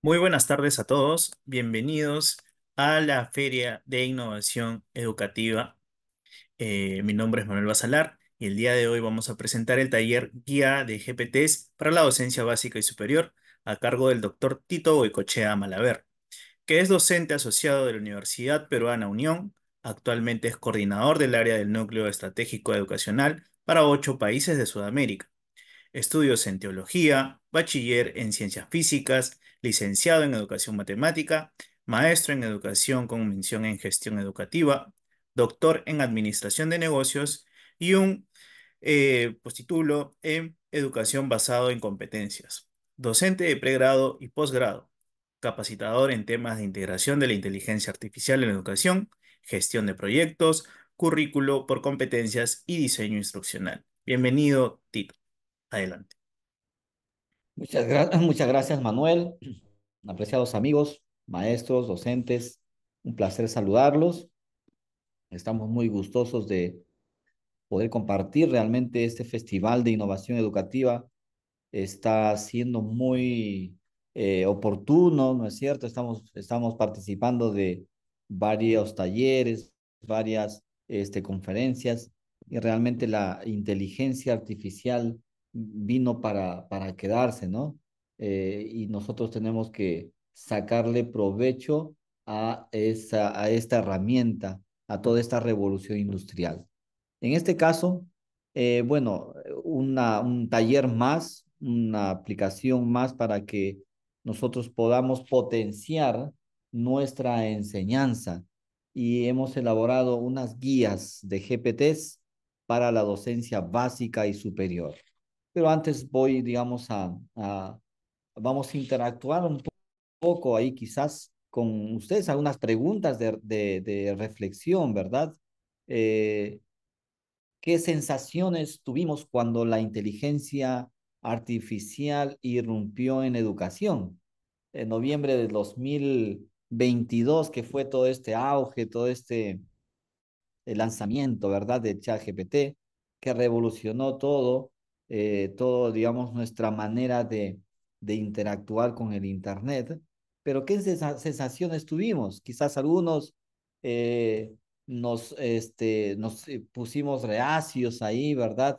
Muy buenas tardes a todos. Bienvenidos a la Feria de Innovación Educativa. Eh, mi nombre es Manuel Basalar y el día de hoy vamos a presentar el taller Guía de GPTs para la Docencia Básica y Superior a cargo del doctor Tito Boicochea Malaver, que es docente asociado de la Universidad Peruana Unión. Actualmente es coordinador del área del Núcleo Estratégico Educacional para ocho países de Sudamérica estudios en teología, bachiller en ciencias físicas, licenciado en educación matemática, maestro en educación con mención en gestión educativa, doctor en administración de negocios y un eh, pues, en educación basado en competencias, docente de pregrado y posgrado, capacitador en temas de integración de la inteligencia artificial en educación, gestión de proyectos, currículo por competencias y diseño instruccional. Bienvenido, Tito. Adelante. Muchas, gracias, muchas gracias, Manuel. Apreciados amigos, maestros, docentes, un placer saludarlos. Estamos muy gustosos de poder compartir realmente este Festival de Innovación Educativa. Está siendo muy eh, oportuno, ¿no es cierto? Estamos, estamos participando de varios talleres, varias este, conferencias y realmente la inteligencia artificial vino para, para quedarse, ¿no? Eh, y nosotros tenemos que sacarle provecho a, esa, a esta herramienta, a toda esta revolución industrial. En este caso, eh, bueno, un taller más, una aplicación más para que nosotros podamos potenciar nuestra enseñanza. Y hemos elaborado unas guías de GPTs para la docencia básica y superior pero antes voy, digamos, a, vamos a interactuar un poco ahí quizás con ustedes, algunas preguntas de, reflexión, ¿verdad? Eh, ¿Qué sensaciones tuvimos cuando la inteligencia artificial irrumpió en educación? En noviembre de 2022, que fue todo este auge, todo este eh, lanzamiento, ¿verdad? De ChatGPT, que revolucionó todo. Eh, todo, digamos, nuestra manera de, interactuar con el Internet. Pero ¿qué sensaciones tuvimos? Quizás algunos eh, nos, este, nos eh, pusimos reacios ahí, ¿verdad?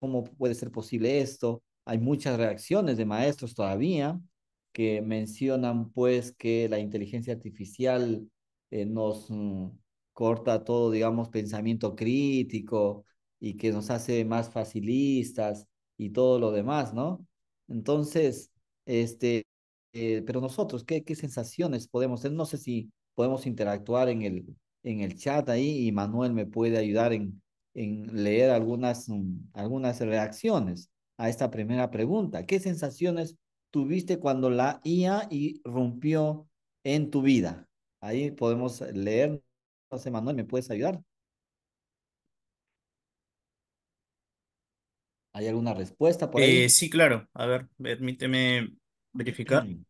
¿Cómo puede ser posible esto? Hay muchas reacciones de maestros todavía que mencionan pues que la inteligencia artificial nos mm, corta todo, digamos, pensamiento crítico, y que nos hace más facilistas y todo lo demás, ¿no? Entonces, este, eh, pero nosotros, ¿qué, ¿qué sensaciones podemos tener? No sé si podemos interactuar en el, en el chat ahí y Manuel me puede ayudar en, en leer algunas, mm, algunas reacciones a esta primera pregunta. ¿Qué sensaciones tuviste cuando la IA irrumpió en tu vida? Ahí podemos leer. No sé, Manuel, ¿me puedes ayudar? ¿Hay alguna respuesta por ahí? Eh, sí, claro. A ver, permíteme verificar. Mm.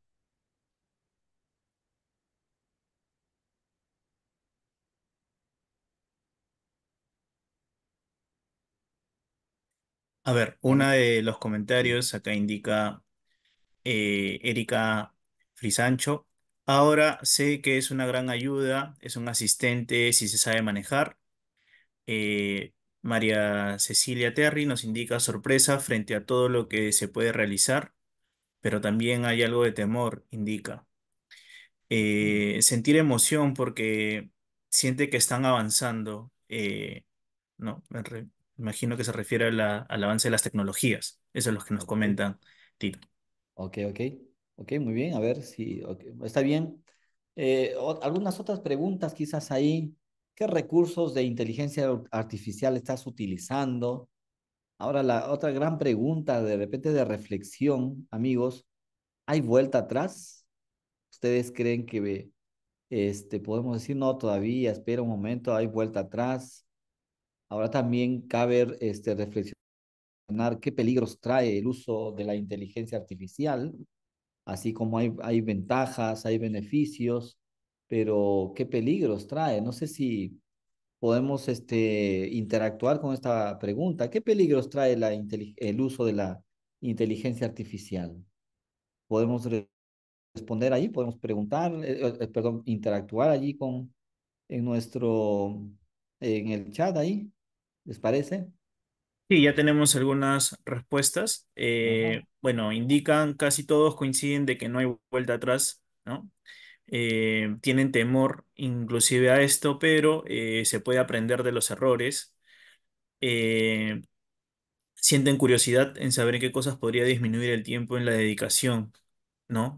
A ver, uno de los comentarios acá indica eh, Erika Frisancho. Ahora sé que es una gran ayuda, es un asistente si se sabe manejar. Eh, María Cecilia Terry nos indica sorpresa frente a todo lo que se puede realizar, pero también hay algo de temor, indica. Eh, sentir emoción porque siente que están avanzando. Eh, no, imagino que se refiere al avance de las tecnologías. Eso es lo que nos comentan, Tito. Ok, ok. Ok, muy bien. A ver si está bien. Eh, algunas otras preguntas quizás ahí ¿Qué recursos de inteligencia artificial estás utilizando? Ahora, la otra gran pregunta de repente de reflexión, amigos, ¿hay vuelta atrás? ¿Ustedes creen que este, podemos decir, no, todavía, espera un momento, hay vuelta atrás? Ahora también cabe este, reflexionar qué peligros trae el uso de la inteligencia artificial, así como hay, hay ventajas, hay beneficios, pero qué peligros trae. No sé si podemos este, interactuar con esta pregunta. ¿Qué peligros trae la el uso de la inteligencia artificial? Podemos responder ahí? podemos preguntar, eh, eh, perdón, interactuar allí con en nuestro, en el chat ahí, ¿les parece? Sí, ya tenemos algunas respuestas. Eh, bueno, indican, casi todos coinciden de que no hay vuelta atrás, ¿no? Eh, tienen temor inclusive a esto, pero eh, se puede aprender de los errores. Eh, sienten curiosidad en saber qué cosas podría disminuir el tiempo en la dedicación, ¿no?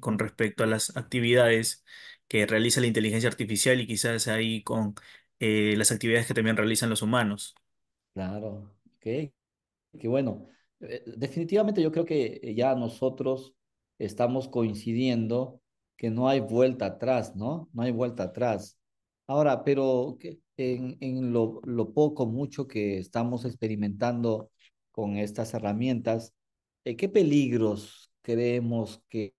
con respecto a las actividades que realiza la inteligencia artificial y quizás ahí con las actividades que también realizan los humanos. Claro, ok. que bueno. Definitivamente yo creo que ya nosotros estamos coincidiendo que no hay vuelta atrás, ¿no? No hay vuelta atrás. Ahora, pero en, en lo, lo poco, mucho que estamos experimentando con estas herramientas, eh, ¿qué peligros creemos que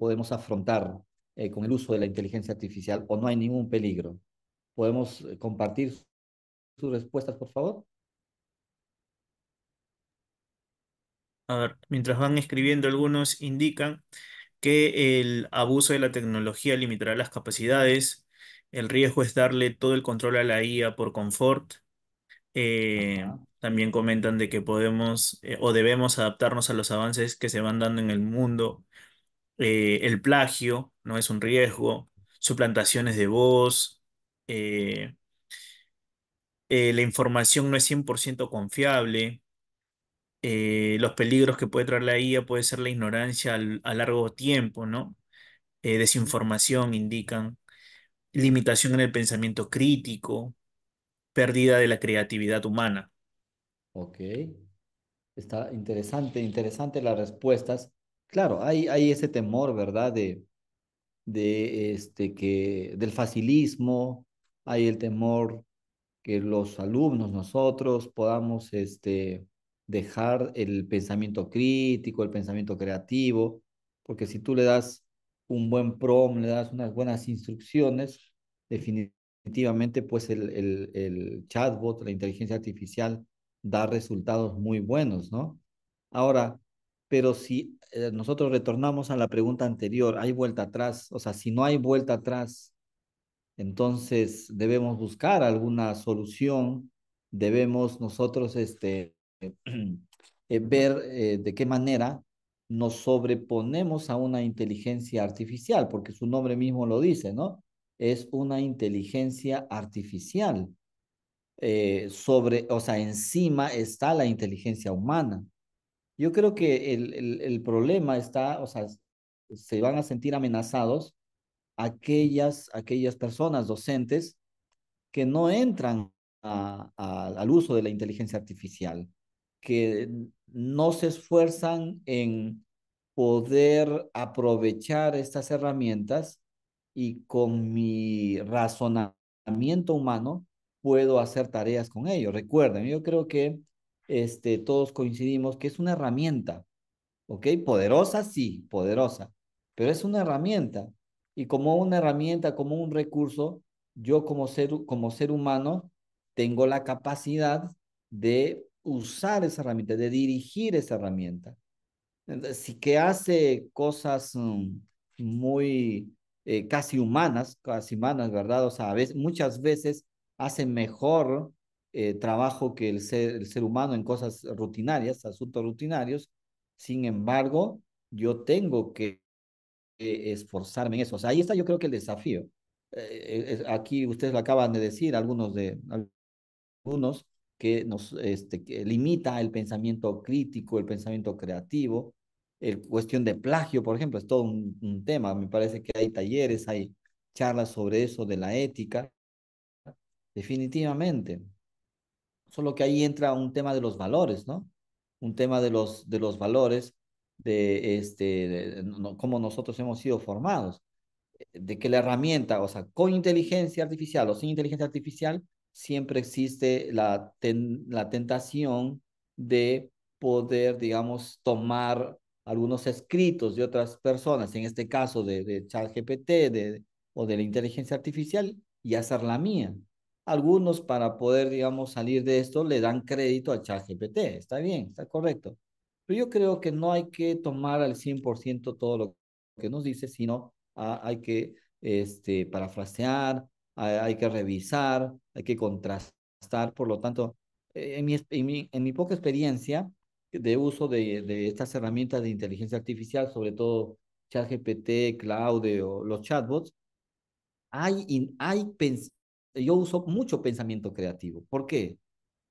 podemos afrontar eh, con el uso de la inteligencia artificial o no hay ningún peligro? ¿Podemos eh, compartir sus respuestas, por favor? A ver, mientras van escribiendo, algunos indican que el abuso de la tecnología limitará las capacidades, el riesgo es darle todo el control a la IA por confort. Eh, también comentan de que podemos eh, o debemos adaptarnos a los avances que se van dando en el mundo. Eh, el plagio no es un riesgo, suplantaciones de voz, la información no es 100% confiable, eh, los peligros que puede traer la IA puede ser la ignorancia a largo tiempo, ¿no? Eh, desinformación indican, limitación en el pensamiento crítico, pérdida de la creatividad humana. Ok, está interesante, interesante las respuestas. Claro, hay, hay ese temor, ¿verdad? De, de este que del facilismo, hay el temor que los alumnos, nosotros podamos este, dejar el pensamiento crítico, el pensamiento creativo, porque si tú le das un buen prom, le das unas buenas instrucciones, definitivamente pues el, el, el chatbot, la inteligencia artificial, da resultados muy buenos, ¿no? Ahora, pero si eh, nosotros retornamos a la pregunta anterior, ¿hay vuelta atrás? O sea, si no hay vuelta atrás, entonces debemos buscar alguna solución, debemos nosotros este, eh, eh, ver eh, de qué manera nos sobreponemos a una inteligencia artificial, porque su nombre mismo lo dice, ¿no? Es una inteligencia artificial. sobre, o sea, encima está la inteligencia humana. Yo creo que el, el, problema está, o sea, se van a sentir amenazados aquellas, aquellas personas docentes que no entran al uso de la inteligencia artificial que no se esfuerzan en poder aprovechar estas herramientas y con mi razonamiento humano puedo hacer tareas con ellos. Recuerden, yo creo que este, todos coincidimos que es una herramienta, ¿ok? Poderosa, sí, poderosa, pero es una herramienta. Y como una herramienta, como un recurso, yo como ser, como ser humano tengo la capacidad de usar esa herramienta, de dirigir esa herramienta. Si que hace cosas mm, muy eh, casi humanas, casi humanas, ¿verdad? O sea, muchas veces hace mejor eh, trabajo que el ser, el ser humano en cosas rutinarias, asuntos rutinarios. Sin embargo, yo tengo que eh, esforzarme en eso. O sea, ahí está yo creo que el desafío. aquí ustedes lo acaban de decir, algunos de algunos que nos este, limita el pensamiento crítico, el pensamiento creativo. El cuestión de plagio, por ejemplo, es todo un, tema. Me parece que hay talleres, hay charlas sobre eso, de la ética. Definitivamente. Solo que ahí entra un tema de los valores, ¿no? Un tema de los, de los valores, de, este, no, cómo nosotros hemos sido formados, de que la herramienta, o sea, con inteligencia artificial o sin inteligencia artificial, siempre existe la, tentación de poder, digamos, tomar algunos escritos de otras personas, en este caso de, de ChatGPT de, o de la inteligencia artificial, y hacer la mía. Algunos para poder, digamos, salir de esto le dan crédito a ChatGPT. Está bien, está correcto. Pero yo creo que no hay que tomar al 100% todo lo que nos dice, sino ah, hay que este, parafrasear, hay que revisar, hay que contrastar, por lo tanto, eh, en mi, en mi, en mi poca experiencia de uso de, de, estas herramientas de inteligencia artificial, sobre todo ChatGPT, Claude o los chatbots, hay, hay yo uso mucho pensamiento creativo. ¿Por qué?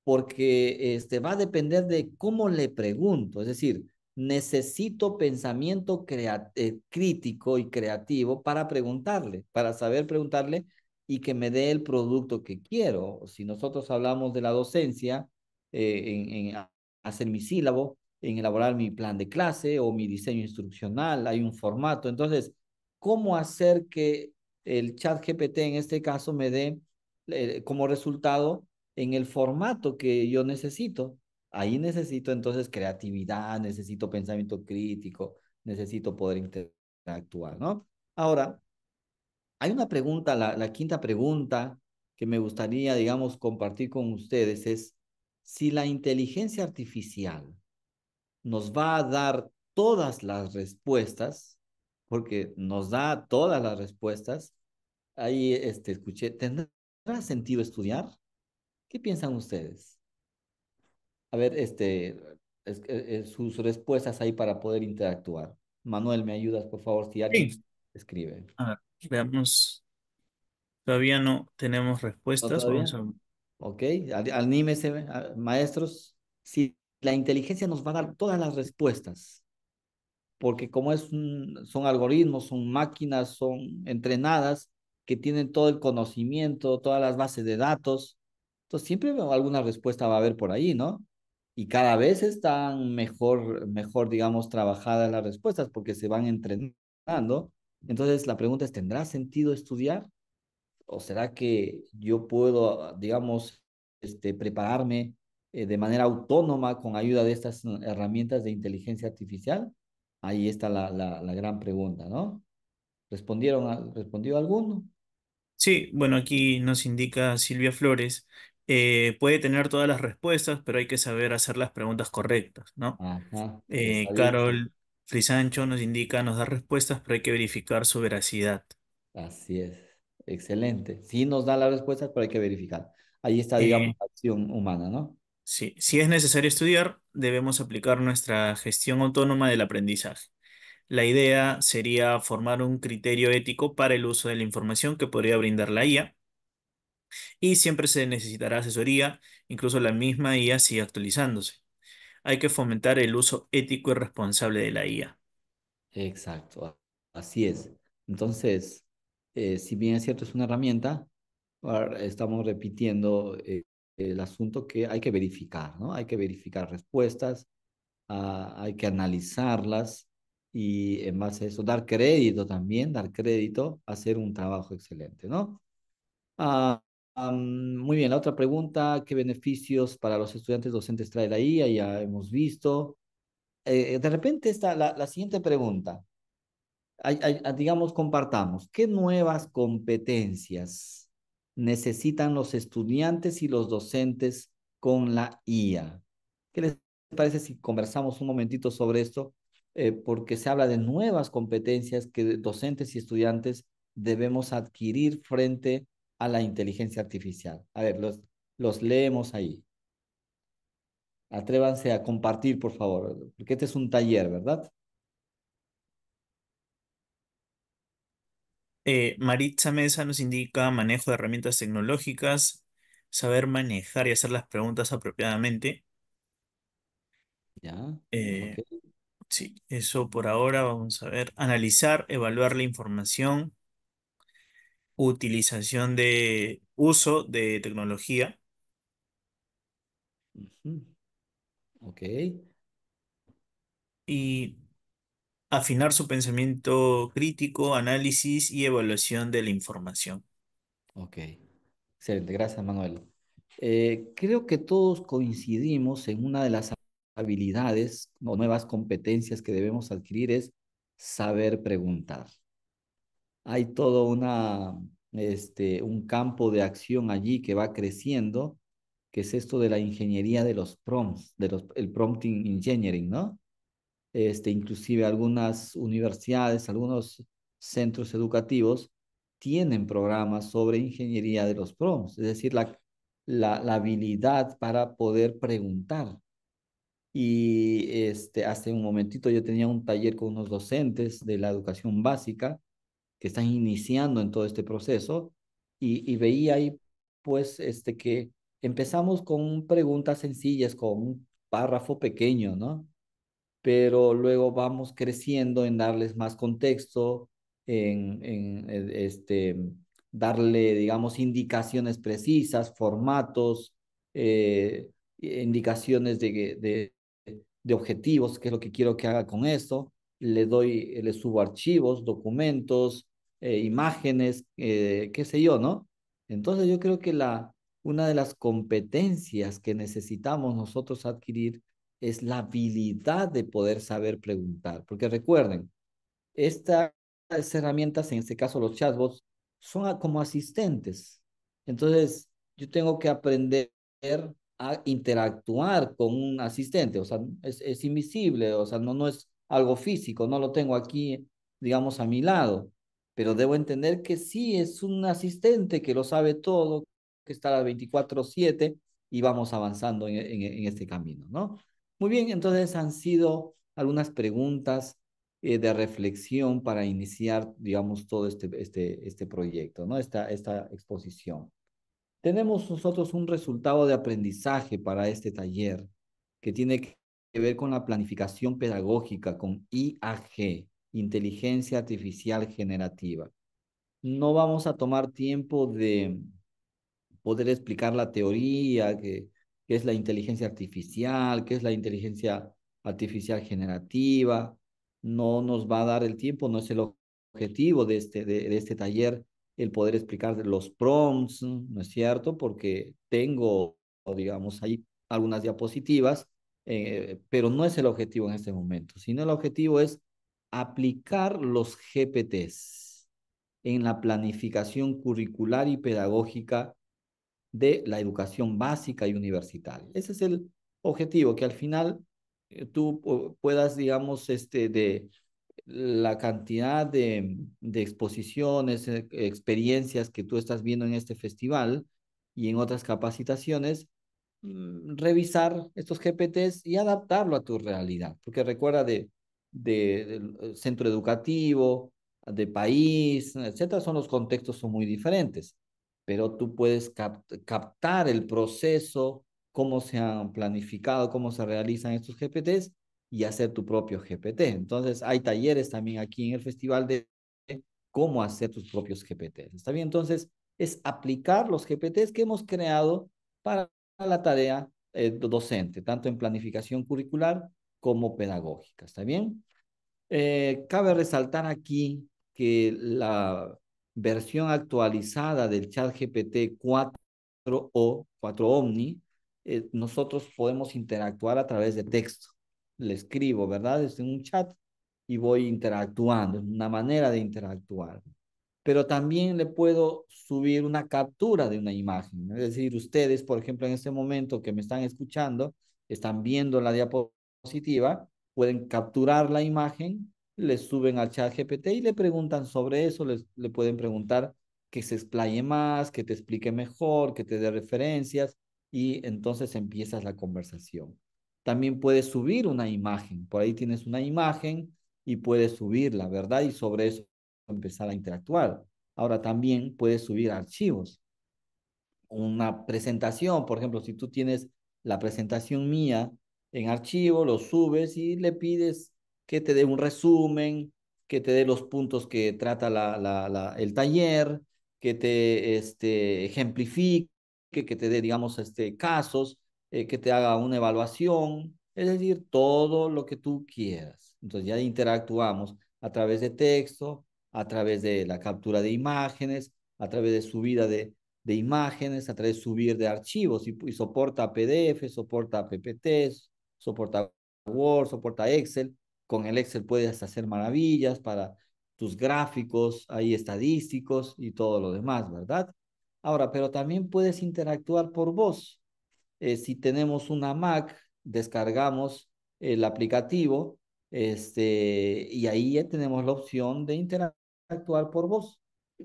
Porque este, va a depender de cómo le pregunto, es decir, necesito pensamiento eh, crítico y creativo para preguntarle, para saber preguntarle y que me dé el producto que quiero. Si nosotros hablamos de la docencia, eh, en, hacer mi sílabo, en elaborar mi plan de clase o mi diseño instruccional, hay un formato. Entonces, ¿cómo hacer que el chat GPT en este caso me dé eh, como resultado en el formato que yo necesito? Ahí necesito entonces creatividad, necesito pensamiento crítico, necesito poder interactuar, ¿no? Ahora, hay una pregunta, la, quinta pregunta que me gustaría, digamos, compartir con ustedes es si la inteligencia artificial nos va a dar todas las respuestas, porque nos da todas las respuestas, ahí este, escuché, ¿tendrá sentido estudiar? ¿Qué piensan ustedes? A ver, este, eh, eh, sus respuestas ahí para poder interactuar. Manuel, ¿me ayudas, por favor? Si alguien escribe. Veamos. Todavía no tenemos respuestas. Vamos Ok, anímese, maestros. Si la inteligencia nos va a dar todas las respuestas, porque como es un, son algoritmos, son máquinas, son entrenadas que tienen todo el conocimiento, todas las bases de datos, entonces siempre alguna respuesta va a haber por ahí, ¿no? Y cada vez están mejor, mejor digamos, trabajadas las respuestas porque se van entrenando entonces la pregunta es, ¿tendrá sentido estudiar? ¿O será que yo puedo, digamos, este, prepararme eh, de manera autónoma con ayuda de estas herramientas de inteligencia artificial? Ahí está la, la, gran pregunta, ¿no? ¿Respondieron ¿Respondió alguno? Sí, bueno, aquí nos indica Silvia Flores. Eh, puede tener todas las respuestas, pero hay que saber hacer las preguntas correctas, ¿no? Eh, Carol Frisancho nos indica, nos da respuestas, pero hay que verificar su veracidad. Así es. Excelente. Sí nos da las respuestas, pero hay que verificar. Ahí está, eh, digamos, la acción humana, ¿no? Sí. Si es necesario estudiar, debemos aplicar nuestra gestión autónoma del aprendizaje. La idea sería formar un criterio ético para el uso de la información que podría brindar la IA. Y siempre se necesitará asesoría, incluso la misma IA sigue actualizándose hay que fomentar el uso ético y responsable de la IA. Exacto, así es. Entonces, eh, si bien es cierto, es una herramienta, estamos repitiendo eh, el asunto que hay que verificar, ¿no? Hay que verificar respuestas, ah, hay que analizarlas y en base a eso dar crédito también, dar crédito, hacer un trabajo excelente, ¿no? Ah, muy bien, la otra pregunta, ¿qué beneficios para los estudiantes docentes trae la IA? Ya hemos visto. Eh, de repente está la, siguiente pregunta. Ah, digamos, compartamos, ¿qué nuevas competencias necesitan los estudiantes y los docentes con la IA? ¿Qué les parece si conversamos un momentito sobre esto? Eh, porque se habla de nuevas competencias que docentes y estudiantes debemos adquirir frente a a la inteligencia artificial. A ver, los, los leemos ahí. Atrévanse a compartir, por favor, porque este es un taller, ¿verdad? Eh, Maritza Mesa nos indica manejo de herramientas tecnológicas, saber manejar y hacer las preguntas apropiadamente. Ya. Eh, sí, eso por ahora vamos a ver. Analizar, evaluar la información, utilización de uso de tecnología. Ok. y afinar su pensamiento crítico, análisis y evaluación de la información. Ok, excelente, gracias Manuel. Eh, creo que todos coincidimos en una de las habilidades o nuevas competencias que debemos adquirir es saber preguntar hay todo una, este, un campo de acción allí que va creciendo, que es esto de la ingeniería de los prompts, de los, el prompting engineering, ¿no? Este, inclusive algunas universidades, algunos centros educativos tienen programas sobre ingeniería de los prompts, es decir, la, la, la habilidad para poder preguntar. Y este, hace un momentito yo tenía un taller con unos docentes de la educación básica que están iniciando en todo este proceso y, veía ahí pues este que empezamos con preguntas sencillas, con un párrafo pequeño, ¿no? Pero luego vamos creciendo en darles más contexto, en, e, este, darle, digamos, indicaciones precisas, formatos, eh, indicaciones de, de, de objetivos, qué es lo que quiero que haga con esto. Le doy, le subo archivos, documentos, eh, imágenes, eh, qué sé yo, ¿no? Entonces yo creo que la, una de las competencias que necesitamos nosotros adquirir es la habilidad de poder saber preguntar. Porque recuerden, estas herramientas, en este caso los chatbots, son como asistentes. Entonces, yo tengo que aprender a interactuar con un asistente. O sea, es, invisible, o sea, no, no es algo físico, no lo tengo aquí, digamos, a mi lado pero debo entender que sí es un asistente que lo sabe todo, que está a 24/7 y vamos avanzando en, este camino, ¿no? Muy bien, entonces han sido algunas preguntas eh, de reflexión para iniciar, digamos, todo este, este, este proyecto, ¿no? Esta, esta exposición. Tenemos nosotros un resultado de aprendizaje para este taller que tiene que ver con la planificación pedagógica, con IAG inteligencia artificial generativa. No vamos a tomar tiempo de poder explicar la teoría, que, es la inteligencia artificial, qué es la inteligencia artificial generativa. No nos va a dar el tiempo, no es el objetivo de este, de, este taller el poder explicar los prompts, ¿no es cierto? Porque tengo, digamos, ahí algunas diapositivas, eh, pero no es el objetivo en este momento, sino el objetivo es aplicar los GPTs en la planificación curricular y pedagógica de la educación básica y universitaria. Ese es el objetivo, que al final eh, tú puedas, digamos, este, de la cantidad de, exposiciones, e-, experiencias que tú estás viendo en este festival y en otras capacitaciones, mm, revisar estos GPTs y adaptarlo a tu realidad. Porque recuerda de de, eh, centro educativo, de país, etcétera, son los contextos son muy diferentes, pero tú puedes captar el proceso, cómo se han planificado, cómo se realizan estos GPTs y hacer tu propio GPT. Entonces, hay talleres también aquí en el festival de cómo hacer tus propios GPTs. ¿Está bien? Entonces, es aplicar los GPTs que hemos creado para la tarea eh, docente, tanto en planificación curricular como pedagógica. ¿Está bien? Eh, cabe resaltar aquí que la versión actualizada del chat GPT 4O, 4 Omni, eh, nosotros podemos interactuar a través de texto. Le escribo, ¿verdad? en un chat y voy interactuando, una manera de interactuar. Pero también le puedo subir una captura de una imagen. Es decir, ustedes, por ejemplo, en este momento que me están escuchando, están viendo la diapositiva positiva, pueden capturar la imagen, le suben al chat GPT y le preguntan sobre eso, les, le pueden preguntar que se explaye más, que te explique mejor, que te dé referencias y entonces empiezas la conversación. También puedes subir una imagen, por ahí tienes una imagen y puedes subirla, ¿verdad? Y sobre eso empezar a interactuar. Ahora también puedes subir archivos. Una presentación, por ejemplo, si tú tienes la presentación mía en archivo, lo subes y le pides que te dé un resumen, que te dé los puntos que trata la, la, el taller, que te este, ejemplifique, que te dé, digamos, este, casos, eh, que te haga una evaluación, es decir, todo lo que tú quieras. Entonces ya interactuamos a través de texto, a través de la captura de imágenes, a través de subida de, de imágenes, a través de subir de archivos y, soporta PDF, soporta PPT, soporta Word, soporta Excel. Con el Excel puedes hacer maravillas para tus gráficos, ahí estadísticos y todo lo demás, ¿verdad? Ahora, pero también puedes interactuar por voz. Eh, si tenemos una Mac, descargamos el aplicativo este, y ahí ya tenemos la opción de interactuar por voz.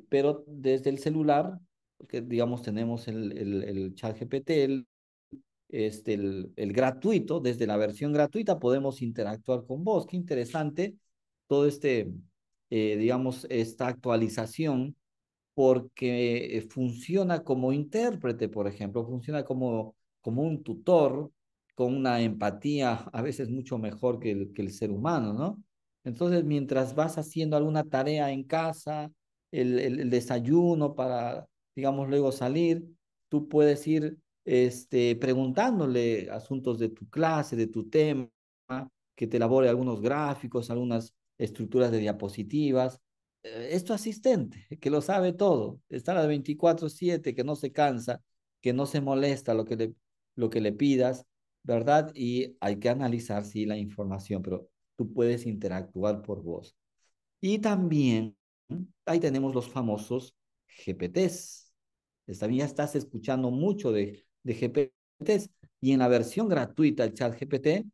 Pero desde el celular, que digamos tenemos el, el, el chat GPT, el, este, el, gratuito, desde la versión gratuita podemos interactuar con vos. Qué interesante todo este, eh, digamos, esta actualización porque eh, funciona como intérprete, por ejemplo, funciona como, como un tutor con una empatía a veces mucho mejor que el, que el ser humano, ¿no? Entonces, mientras vas haciendo alguna tarea en casa, el, el desayuno para, digamos, luego salir, tú puedes ir este, preguntándole asuntos de tu clase, de tu tema, que te elabore algunos gráficos, algunas estructuras de diapositivas. Eh, es tu asistente, que lo sabe todo, está a 24/7, que no se cansa, que no se molesta lo que le, lo que le pidas, ¿verdad? Y hay que analizar, sí, la información, pero tú puedes interactuar por voz. Y también ahí tenemos los famosos GPTs. También ya estás escuchando mucho de de GPTs y en la versión gratuita el chat GPT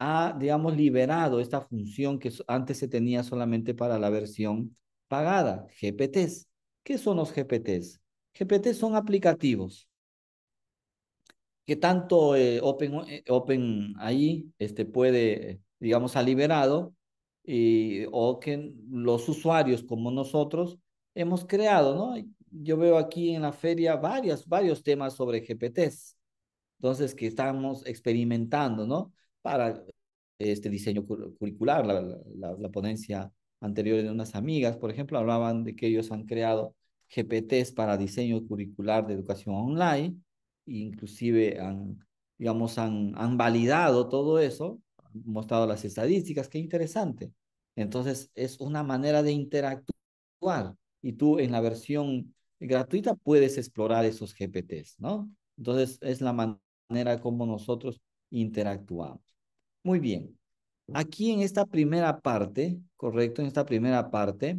ha, digamos, liberado esta función que antes se tenía solamente para la versión pagada, GPTs. ¿Qué son los GPTs? GPTs son aplicativos que tanto eh, Open, eh, Open ahí este, puede, digamos, ha liberado y, o que los usuarios como nosotros hemos creado, ¿no? yo veo aquí en la feria varios temas sobre GPTs. Entonces, que estamos experimentando, ¿no? Para este diseño curricular, la, ponencia anterior de unas amigas, por ejemplo, hablaban de que ellos han creado GPTs para diseño curricular de educación online, e inclusive han, digamos, han, han validado todo eso, han mostrado las estadísticas, qué interesante. Entonces, es una manera de interactuar. Y tú en la versión gratuita puedes explorar esos GPTs, ¿no? Entonces, es la manera como nosotros interactuamos. Muy bien. Aquí en esta primera parte, correcto, en esta primera parte,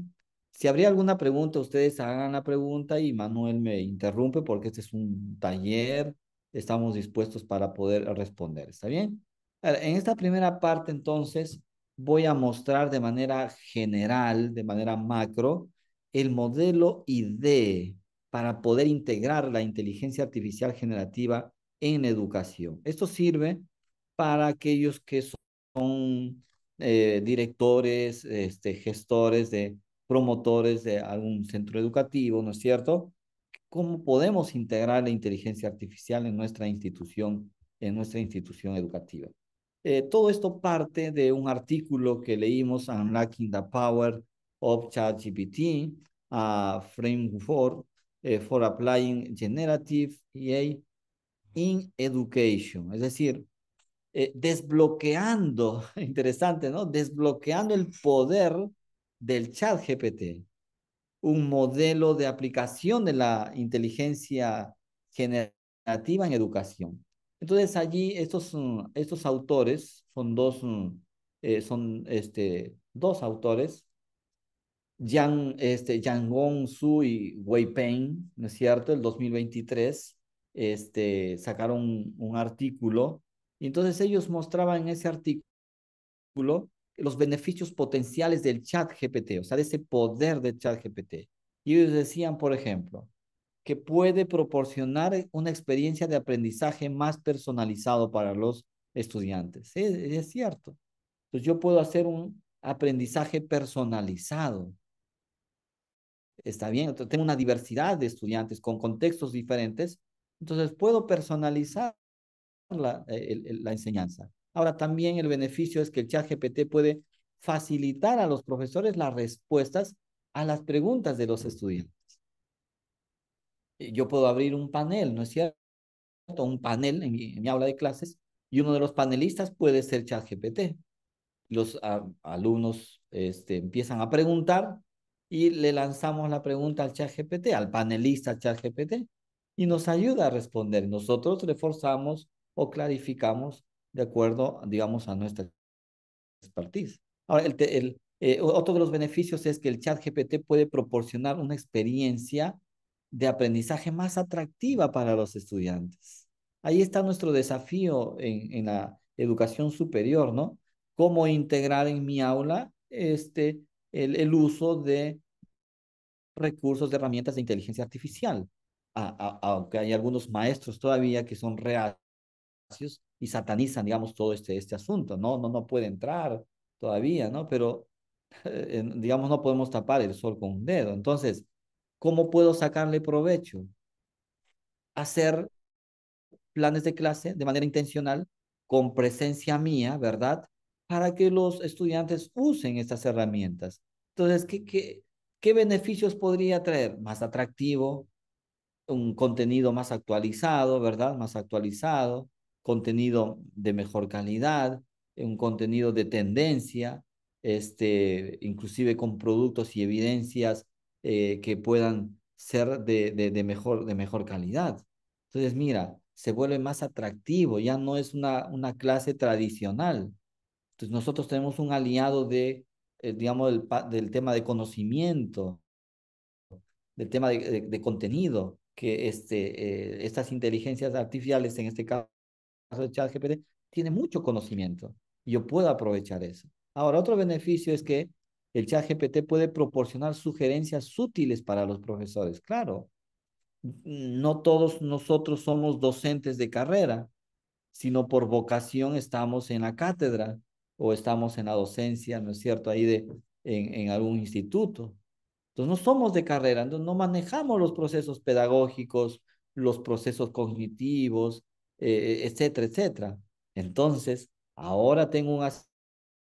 si habría alguna pregunta, ustedes hagan la pregunta y Manuel me interrumpe porque este es un taller, estamos dispuestos para poder responder, ¿está bien? En esta primera parte, entonces, voy a mostrar de manera general, de manera macro, el modelo ID para poder integrar la inteligencia artificial generativa en educación. Esto sirve para aquellos que son eh, directores, este, gestores de promotores de algún centro educativo, ¿no es cierto? ¿Cómo podemos integrar la inteligencia artificial en nuestra institución, en nuestra institución educativa? Eh, todo esto parte de un artículo que leímos, Unlocking the Power of ChatGPT a framework eh, for applying generative AI in education. Es decir, eh, desbloqueando, interesante, ¿no? Desbloqueando el poder del chat GPT, un modelo de aplicación de la inteligencia generativa en educación. Entonces allí estos, mm, estos autores son dos, mm, eh, son este, dos autores Yang, este, Yangon Su y Wei Peng, ¿no es cierto? El 2023 este, sacaron un, artículo y entonces ellos mostraban en ese artículo los beneficios potenciales del chat GPT, o sea, de ese poder del chat GPT. Y ellos decían, por ejemplo, que puede proporcionar una experiencia de aprendizaje más personalizado para los estudiantes. Es, cierto. Entonces yo puedo hacer un aprendizaje personalizado está bien, tengo una diversidad de estudiantes con contextos diferentes, entonces puedo personalizar la, eh, la enseñanza. Ahora también el beneficio es que el chat GPT puede facilitar a los profesores las respuestas a las preguntas de los estudiantes. Yo puedo abrir un panel, ¿no es cierto? Un panel en mi, aula de clases y uno de los panelistas puede ser ChatGPT. Los ah, alumnos este, empiezan a preguntar y le lanzamos la pregunta al chat GPT, al panelista chat GPT, y nos ayuda a responder. Nosotros reforzamos o clarificamos de acuerdo, digamos, a nuestra expertise. Ahora, eh, otro de los beneficios es que el chat GPT puede proporcionar una experiencia de aprendizaje más atractiva para los estudiantes. Ahí está nuestro desafío en, en la educación superior, ¿no? Cómo integrar en mi aula este, el, uso de recursos, de herramientas de inteligencia artificial, aunque hay algunos maestros todavía que son reacios y satanizan, digamos, todo este, este asunto, ¿no? No, no puede entrar todavía, ¿no? Pero, digamos, no podemos tapar el sol con un dedo. Entonces, ¿cómo puedo sacarle provecho? Hacer planes de clase de manera intencional, con presencia mía, ¿verdad? para que los estudiantes usen estas herramientas. Entonces, ¿qué, qué, beneficios podría traer? Más atractivo, un contenido más actualizado, ¿verdad? Más actualizado, contenido de mejor calidad, un contenido de tendencia, este, inclusive con productos y evidencias eh, que puedan ser de, de, mejor, de mejor calidad. Entonces, mira, se vuelve más atractivo, ya no es una, una clase tradicional, entonces nosotros tenemos un aliado de, eh, digamos, del, tema de conocimiento, del tema de, contenido, que este, eh, estas inteligencias artificiales, en este caso de ChatGPT, tiene mucho conocimiento. yo puedo aprovechar eso. Ahora, otro beneficio es que el ChatGPT puede proporcionar sugerencias útiles para los profesores. Claro, no todos nosotros somos docentes de carrera, sino por vocación estamos en la cátedra o estamos en la docencia, ¿no es cierto?, ahí de, en, en algún instituto. Entonces, no somos de carrera, entonces no manejamos los procesos pedagógicos, los procesos cognitivos, eh, eh, etcétera, etcétera. Entonces, ahora tengo un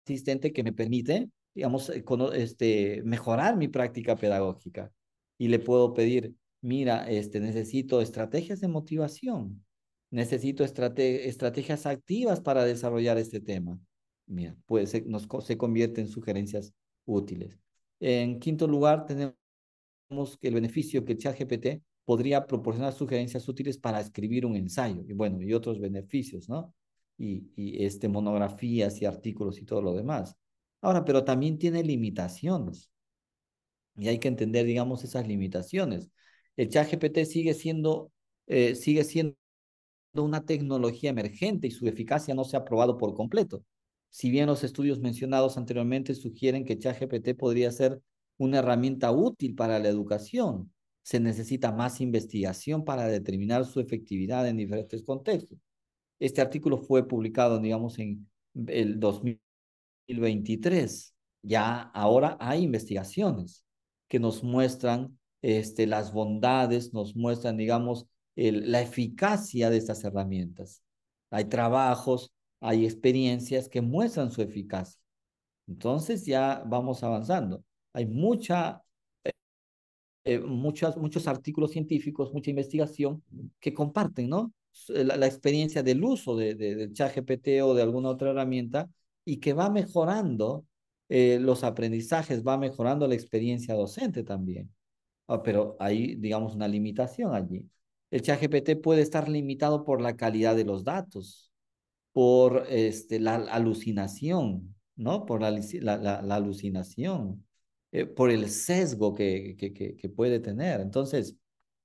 asistente que me permite, digamos, eh, este, mejorar mi práctica pedagógica y le puedo pedir, mira, este, necesito estrategias de motivación, necesito estrategias activas para desarrollar este tema mira, puede ser, nos, se convierte en sugerencias útiles. En quinto lugar, tenemos el beneficio que ChatGPT podría proporcionar sugerencias útiles para escribir un ensayo y bueno, y otros beneficios, ¿no? Y, y este, monografías y artículos y todo lo demás. Ahora, pero también tiene limitaciones y hay que entender, digamos, esas limitaciones. El ChatGPT sigue siendo, eh, sigue siendo una tecnología emergente y su eficacia no se ha probado por completo si bien los estudios mencionados anteriormente sugieren que ChatGPT podría ser una herramienta útil para la educación, se necesita más investigación para determinar su efectividad en diferentes contextos. Este artículo fue publicado, digamos, en el 2023. Ya ahora hay investigaciones que nos muestran este, las bondades, nos muestran, digamos, la eficacia de estas herramientas. Hay trabajos hay experiencias que muestran su eficacia. Entonces ya vamos avanzando. Hay mucha, eh, eh, muchas, muchos artículos científicos, mucha investigación que comparten ¿no? Eh, la, experiencia del uso del ChagPT o de alguna otra herramienta y que va mejorando los aprendizajes, va mejorando la experiencia docente también. Ah, pero hay, digamos, una limitación allí. El ChatGPT puede estar limitado por la calidad de los datos, por este, la, alucinación, ¿no? Por la, la, alucinación, eh, por el sesgo que, que, puede tener. Entonces,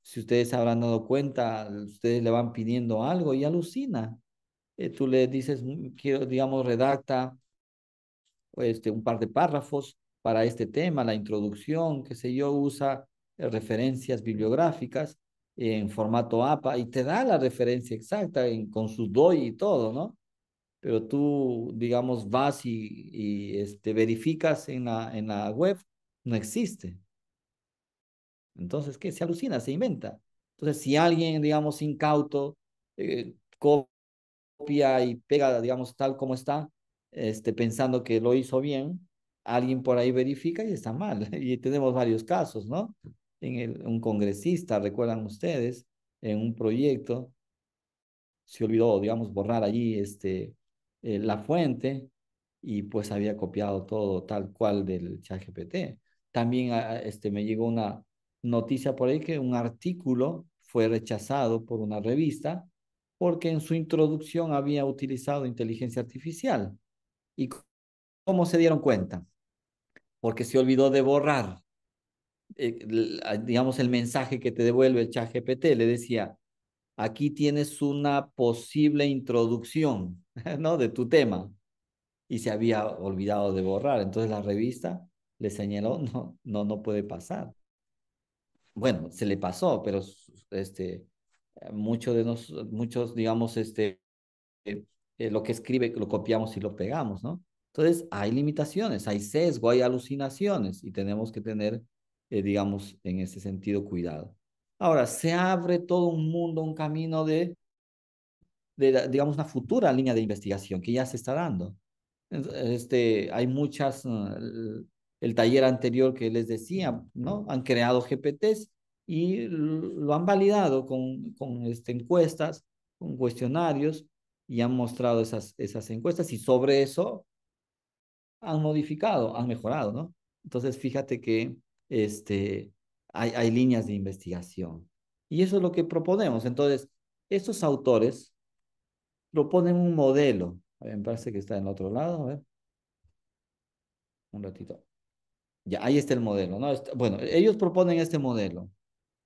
si ustedes habrán dado cuenta, ustedes le van pidiendo algo y alucina. Eh, tú le dices, mm, quiero, digamos, redacta este, un par de párrafos para este tema, la introducción, qué sé yo, usa eh, referencias bibliográficas en formato APA y te da la referencia exacta con su DOI y todo, ¿no? pero tú, digamos, vas y, y este, verificas en la, en la web, no existe. Entonces, ¿qué? Se alucina, se inventa. Entonces, si alguien, digamos, incauto, eh, copia y pega, digamos, tal como está, este, pensando que lo hizo bien, alguien por ahí verifica y está mal. Y tenemos varios casos, ¿no? En un congresista, recuerdan ustedes, en un proyecto, se olvidó, digamos, borrar allí este, eh, la fuente y pues había copiado todo tal cual del ChatGPT. También ah, ah, este, me llegó una noticia por ahí que un artículo fue rechazado por una revista porque en su introducción había utilizado inteligencia artificial. ¿Y cómo se dieron cuenta? Porque se olvidó de borrar, eh, ah, digamos, el mensaje que te devuelve el chat Le decía, aquí tienes una posible introducción ¿no? De tu tema. Y se había olvidado de borrar. Entonces la revista le señaló, no, no, no puede pasar. Bueno, se le pasó, pero este, eh, muchos de nos, muchos, digamos, este, eh, eh, lo que escribe lo copiamos y lo pegamos, ¿no? Entonces hay limitaciones, hay sesgo, hay alucinaciones y tenemos que tener, digamos, en ese sentido cuidado. Ahora, se abre todo un mundo, un camino de digamos, una futura línea de investigación que ya se está dando. Este, hay muchas, ah, el, taller anterior que les decía, ¿no? Han creado GPTs y lo han validado con, con este, encuestas, con cuestionarios y han mostrado esas, esas encuestas y sobre eso han modificado, han mejorado, ¿no? Entonces, fíjate que este, hay, hay líneas de investigación. Y eso es lo que proponemos. Entonces, estos autores proponen un modelo. A ver, me parece que está en el otro lado. Un ratito. Ya, ahí está el modelo. ¿no? Este, bueno, ellos proponen este modelo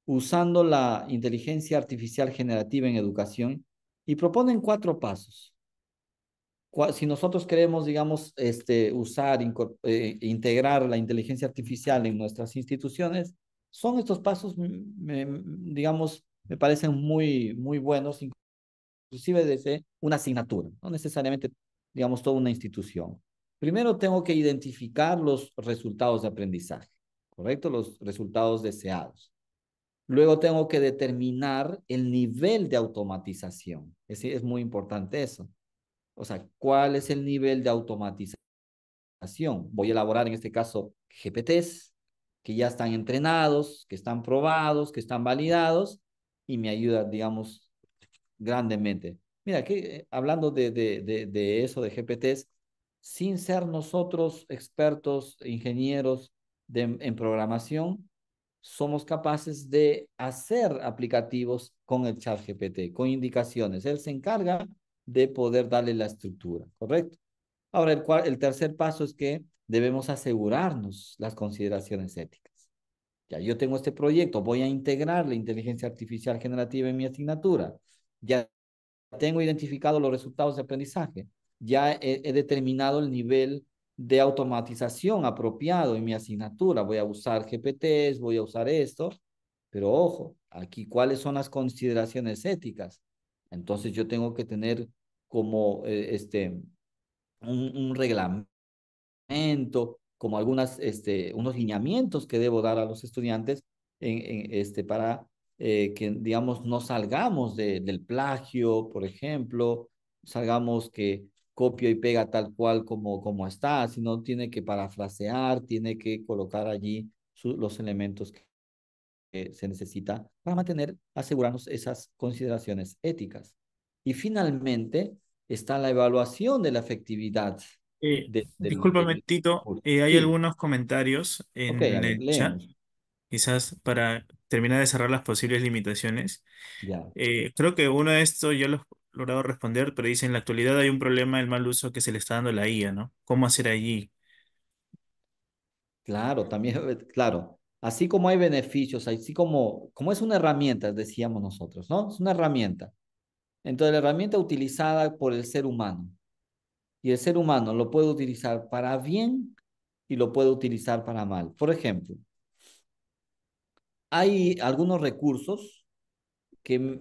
usando la inteligencia artificial generativa en educación y proponen cuatro pasos. Si nosotros queremos, digamos, este, usar, eh, integrar la inteligencia artificial en nuestras instituciones, son estos pasos, mm, mm, digamos, me parecen muy, muy buenos, inclusive desde una asignatura, no necesariamente, digamos, toda una institución. Primero tengo que identificar los resultados de aprendizaje, ¿correcto? Los resultados deseados. Luego tengo que determinar el nivel de automatización. Es, es muy importante eso. O sea, ¿cuál es el nivel de automatización? Voy a elaborar en este caso GPTs que ya están entrenados, que están probados, que están validados y me ayuda, digamos, grandemente. Mira, que eh, hablando de, de, de, eso, de GPTs, sin ser nosotros expertos, e ingenieros en programación, somos capaces de hacer aplicativos con el chat GPT, con indicaciones. Él se encarga de poder darle la estructura, ¿correcto? Ahora, el, cual, el tercer paso es que debemos asegurarnos las consideraciones éticas. Ya, yo tengo este proyecto, voy a integrar la inteligencia artificial generativa en mi asignatura ya tengo identificado los resultados de aprendizaje, ya he, determinado el nivel de automatización apropiado en mi asignatura, voy a usar GPTs, voy a usar esto, pero ojo, aquí cuáles son las consideraciones éticas. Entonces yo tengo que tener como eh, este un, reglamento, como algunas este unos lineamientos que debo dar a los estudiantes en este para eh, que, digamos, no salgamos de, del plagio, por ejemplo, salgamos que copia y pega tal cual como, como está, sino tiene que parafrasear, tiene que colocar allí los elementos que se necesita para mantener, asegurarnos esas consideraciones éticas. Y finalmente está la evaluación de la efectividad. Eh, Tito, eh, hay algunos comentarios en el chat quizás para terminar de cerrar las posibles limitaciones. Eh, creo que uno de estos ya lo he logrado responder, pero dice, en la actualidad hay un problema del mal uso que se le está dando la IA, ¿no? ¿Cómo hacer allí? Claro, también, eh, claro. Así como hay beneficios, así como, como es una herramienta, decíamos nosotros, ¿no? Es una herramienta. Entonces, la herramienta utilizada por el ser humano. Y el ser humano lo puede utilizar para bien y lo puede utilizar para mal. Por ejemplo, hay algunos recursos que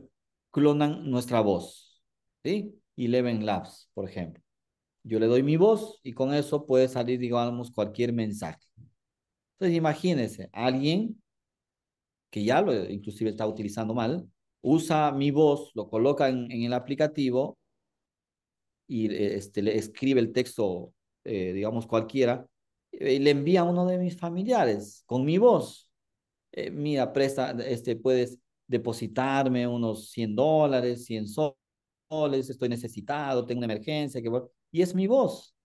clonan nuestra voz, ¿sí? Eleven Labs, por ejemplo. Yo le doy mi voz y con eso puede salir, digamos, cualquier mensaje. Entonces, imagínense, alguien que ya lo inclusive está utilizando mal, usa mi voz, lo coloca en, el aplicativo y eh, este, le escribe el texto, eh, digamos, cualquiera, y eh, le envía a uno de mis familiares con mi voz eh, mira, presta, este, puedes depositarme unos 100 dólares, 100 soles, estoy necesitado, tengo una emergencia, que y es mi voz.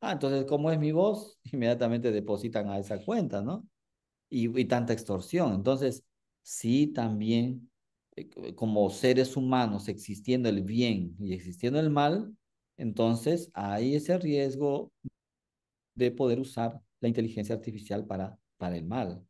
Ah, entonces, como es mi voz? Inmediatamente depositan a esa cuenta, ¿no? Y, y tanta extorsión. Entonces, sí, también eh, como seres humanos, existiendo el bien y existiendo el mal, entonces hay ese riesgo de poder usar la inteligencia artificial para, para el mal.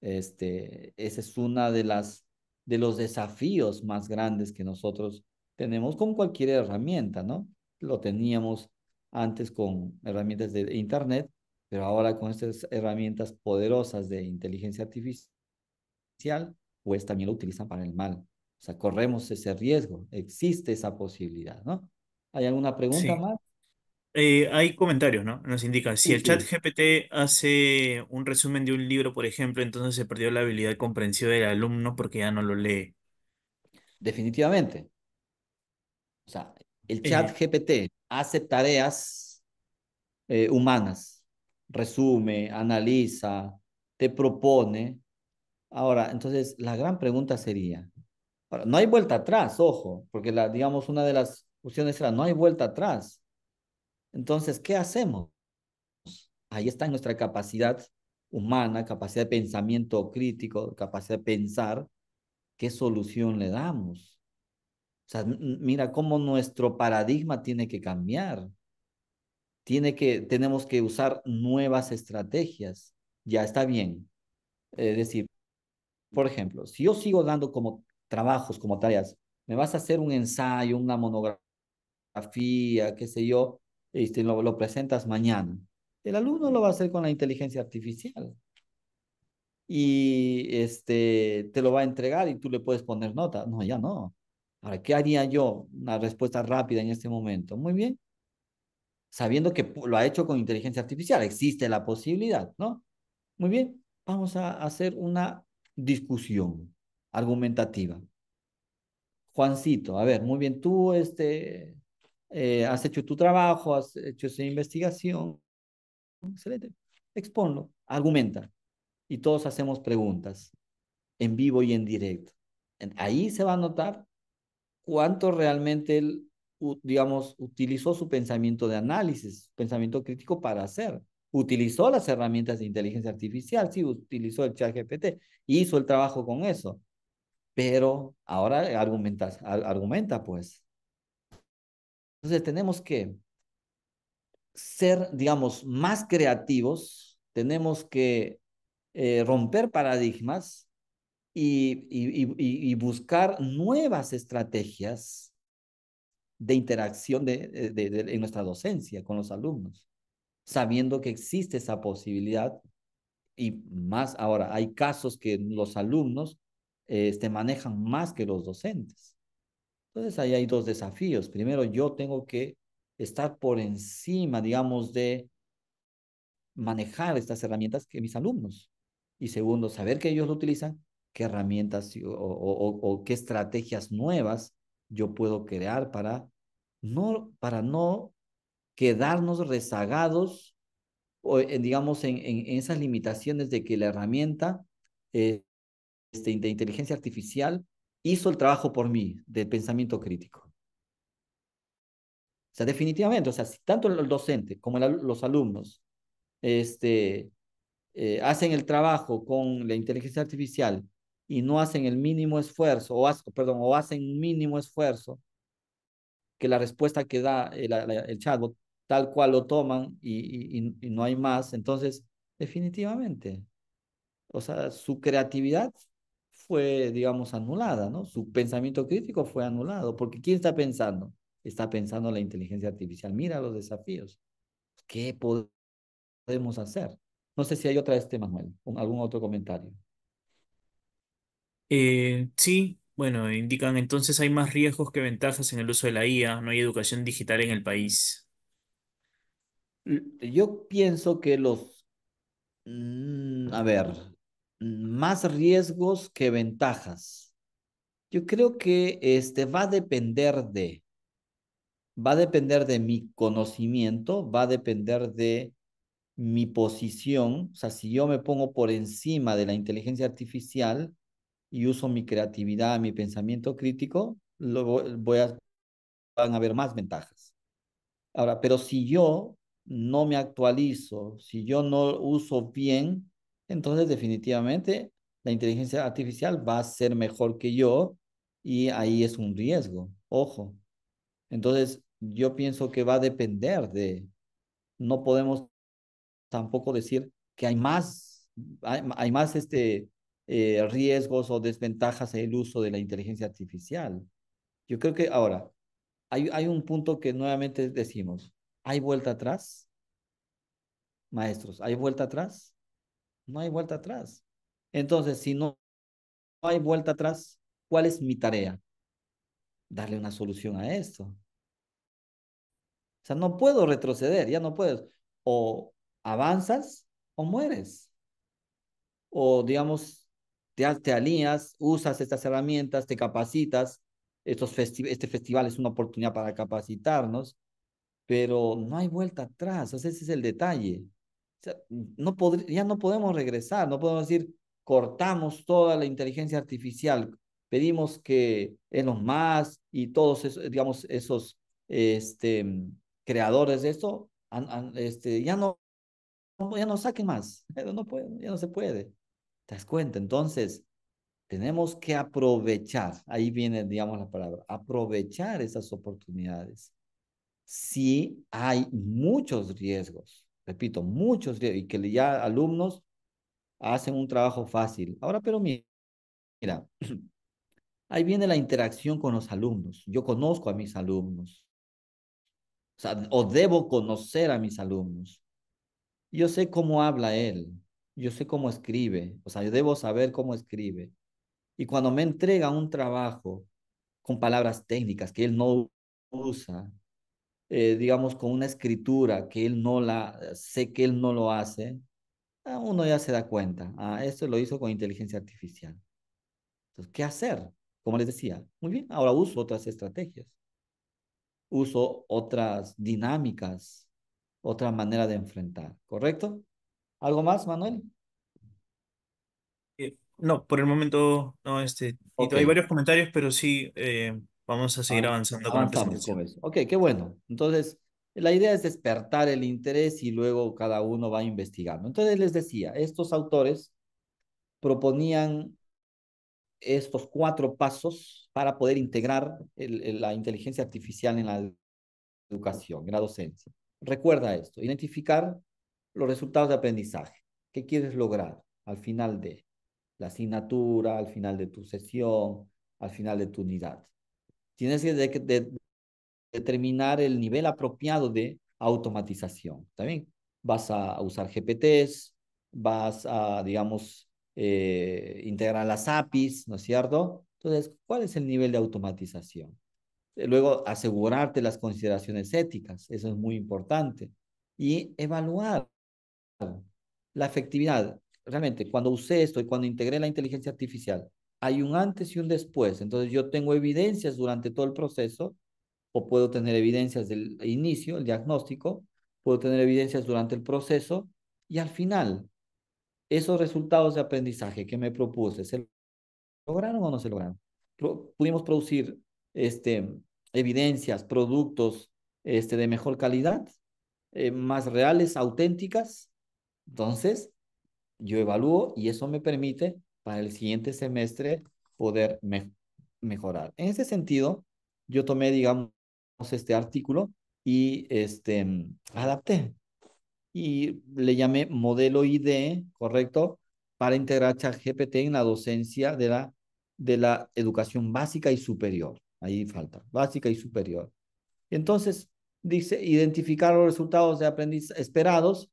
Este, ese es una de, las, de los desafíos más grandes que nosotros tenemos con cualquier herramienta, ¿no? Lo teníamos antes con herramientas de Internet, pero ahora con estas herramientas poderosas de inteligencia artificial, pues también lo utilizan para el mal. O sea, corremos ese riesgo, existe esa posibilidad, ¿no? ¿Hay alguna pregunta más? Eh, hay comentarios, ¿no? Nos indican, si el chat GPT hace un resumen de un libro, por ejemplo, entonces se perdió la habilidad de comprensión del alumno porque ya no lo lee. Definitivamente. O sea, el chat eh. GPT hace tareas eh, humanas, resume, analiza, te propone. Ahora, entonces, la gran pregunta sería, no hay vuelta atrás, ojo, porque la, digamos, una de las opciones era, no hay vuelta atrás entonces, ¿qué hacemos? Ahí está nuestra capacidad humana, capacidad de pensamiento crítico, capacidad de pensar qué solución le damos. O sea, mira cómo nuestro paradigma tiene que cambiar. Tiene que, tenemos que usar nuevas estrategias. Ya está bien. Es decir, por ejemplo, si yo sigo dando como trabajos, como tareas, me vas a hacer un ensayo, una monografía, qué sé yo, este, lo, lo presentas mañana. El alumno lo va a hacer con la inteligencia artificial. Y este, te lo va a entregar y tú le puedes poner nota. No, ya no. Ahora, ¿qué haría yo? Una respuesta rápida en este momento. Muy bien. Sabiendo que lo ha hecho con inteligencia artificial, existe la posibilidad, ¿no? Muy bien, vamos a hacer una discusión argumentativa. Juancito, a ver, muy bien, tú, este, eh, has hecho tu trabajo, has hecho esa investigación, excelente, exponlo, argumenta. Y todos hacemos preguntas en vivo y en directo. Ahí se va a notar cuánto realmente él, digamos, utilizó su pensamiento de análisis, pensamiento crítico para hacer. Utilizó las herramientas de inteligencia artificial, sí, utilizó el chat GPT, hizo el trabajo con eso. Pero ahora argumenta, argumenta pues, entonces tenemos que ser, digamos, más creativos, tenemos que eh, romper paradigmas y, buscar nuevas estrategias de interacción eh, de, en nuestra docencia con los alumnos, sabiendo que existe esa posibilidad y más ahora, hay casos que los alumnos este, manejan más que los docentes. Entonces ahí hay dos desafíos. Primero, yo tengo que estar por encima, digamos, de manejar estas herramientas que mis alumnos. Y segundo, saber que ellos lo utilizan, qué herramientas o, qué estrategias nuevas yo puedo crear para no, para no quedarnos rezagados, digamos, en, esas limitaciones de que la herramienta eh, este, de inteligencia artificial hizo el trabajo por mí del pensamiento crítico. O sea, definitivamente, o sea, si tanto el docente como los alumnos este, eh, hacen el trabajo con la inteligencia artificial y no hacen el mínimo esfuerzo, o, perdón, o hacen mínimo esfuerzo, que la respuesta que da el, eh, el chatbot tal cual lo toman y, y, y no hay más, entonces definitivamente, o sea, su creatividad fue, digamos, anulada, ¿no? Su pensamiento crítico fue anulado, porque ¿quién está pensando? Está pensando la inteligencia artificial. Mira los desafíos. ¿Qué podemos hacer? No sé si hay otra este, Manuel, algún otro comentario. Eh, sí, bueno, indican entonces hay más riesgos que ventajas en el uso de la IA, no hay educación digital en el país. Yo pienso que los... Mm, a ver, más riesgos que ventajas. Yo creo que este va a depender de, va a depender de mi conocimiento, va a depender de mi posición, o sea, si yo me pongo por encima de la inteligencia artificial y uso mi creatividad, mi pensamiento crítico, lo voy a, van a haber más ventajas. Ahora, pero si yo no me actualizo, si yo no uso bien entonces definitivamente la inteligencia artificial va a ser mejor que yo y ahí es un riesgo, ojo. Entonces yo pienso que va a depender de, no podemos tampoco decir que hay más, hay, más este, eh, riesgos o desventajas en el uso de la inteligencia artificial. Yo creo que ahora, hay, hay un punto que nuevamente decimos, ¿hay vuelta atrás? Maestros, ¿hay vuelta atrás? No hay vuelta atrás. Entonces, si no, hay vuelta atrás, ¿cuál es mi tarea? Darle una solución a esto. O sea, no puedo retroceder, ya no puedes. O avanzas o mueres. O, digamos, te, alías, usas estas herramientas, te capacitas. Estos este festival es una oportunidad para capacitarnos, pero no hay vuelta atrás. O ese es el detalle no ya no podemos regresar, no podemos decir, cortamos toda la inteligencia artificial, pedimos que en los más y todos esos, digamos, esos este, creadores de esto, este, ya no ya no saquen más, no puede, ya no se puede. ¿Te das cuenta? Entonces, tenemos que aprovechar, ahí viene, digamos, la palabra, aprovechar esas oportunidades. Sí hay muchos riesgos, repito, muchos, y que ya alumnos hacen un trabajo fácil. Ahora, pero mira, ahí viene la interacción con los alumnos. Yo conozco a mis alumnos. O, o debo conocer a mis alumnos. Yo sé cómo habla él. Yo sé cómo escribe. O sea, yo debo saber cómo escribe. Y cuando me entrega un trabajo con palabras técnicas que él no usa, eh, digamos, con una escritura que él no la, eh, sé que él no lo hace, ah, uno ya se da cuenta, a ah, esto lo hizo con inteligencia artificial. Entonces, ¿qué hacer? Como les decía, muy bien, ahora uso otras estrategias, uso otras dinámicas, otra manera de enfrentar, ¿correcto? ¿Algo más, Manuel? Eh, no, por el momento no, este. Hay varios comentarios, pero sí, eh, Vamos a seguir avanzando con eso. Ok, qué bueno. Entonces, la idea es despertar el interés y luego cada uno va investigando. Entonces, les decía, estos autores proponían estos cuatro pasos para poder integrar la inteligencia artificial en la educación, en la docencia. Recuerda esto, identificar los resultados de aprendizaje. ¿Qué quieres lograr al final de la asignatura, al final de tu sesión, al final de tu unidad? Tienes que determinar el nivel apropiado de automatización. También vas a usar GPTs, vas a, digamos, eh, integrar las APIs, ¿no es cierto? Entonces, ¿cuál es el nivel de automatización? Eh, luego, asegurarte las consideraciones éticas, eso es muy importante. Y evaluar la efectividad. Realmente, cuando usé esto y cuando integré la inteligencia artificial, hay un antes y un después. Entonces yo tengo evidencias durante todo el proceso o puedo tener evidencias del inicio, el diagnóstico, puedo tener evidencias durante el proceso y al final esos resultados de aprendizaje que me propuse, ¿se lograron o no se lograron? ¿Pudimos producir este, evidencias, productos este, de mejor calidad, eh, más reales, auténticas? Entonces, yo evalúo y eso me permite para el siguiente semestre poder mejorar. En ese sentido, yo tomé, digamos, este artículo y este, mm, adapté y le llamé modelo ID, ¿correcto? Para integrar ChatGPT en la docencia de la, de la educación básica y superior. Ahí falta, básica y superior. Entonces, dice, identificar los resultados de aprendiz esperados.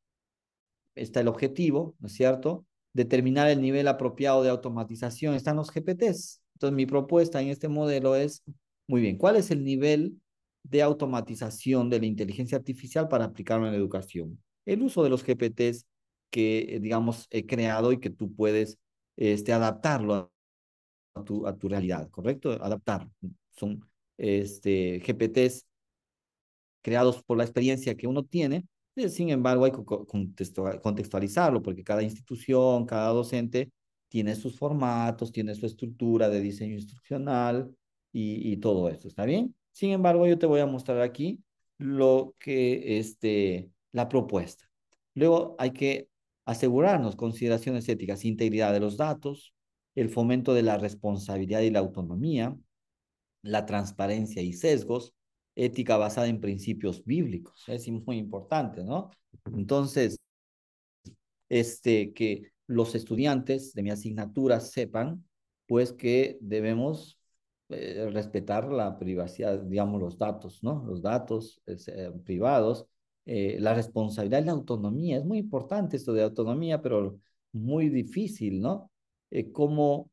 Está el objetivo, ¿no es cierto? determinar el nivel apropiado de automatización están los GPTs. Entonces, mi propuesta en este modelo es, muy bien, ¿cuál es el nivel de automatización de la inteligencia artificial para aplicarlo en la educación? El uso de los GPTs que, eh, digamos, he creado y que tú puedes este, adaptarlo a tu, a tu realidad, ¿correcto? Adaptar. Son este, GPTs creados por la experiencia que uno tiene sin embargo, hay que contextualizarlo porque cada institución, cada docente tiene sus formatos, tiene su estructura de diseño instruccional y, todo eso, ¿está bien? Sin embargo, yo te voy a mostrar aquí lo que, este, la propuesta. Luego hay que asegurarnos consideraciones éticas, integridad de los datos, el fomento de la responsabilidad y la autonomía, la transparencia y sesgos, ética basada en principios bíblicos. Es muy importante, ¿no? Entonces, este, que los estudiantes de mi asignatura sepan, pues, que debemos eh, respetar la privacidad, digamos, los datos, ¿no? Los datos eh, privados, eh, la responsabilidad y la autonomía. Es muy importante esto de autonomía, pero muy difícil, ¿no? cómo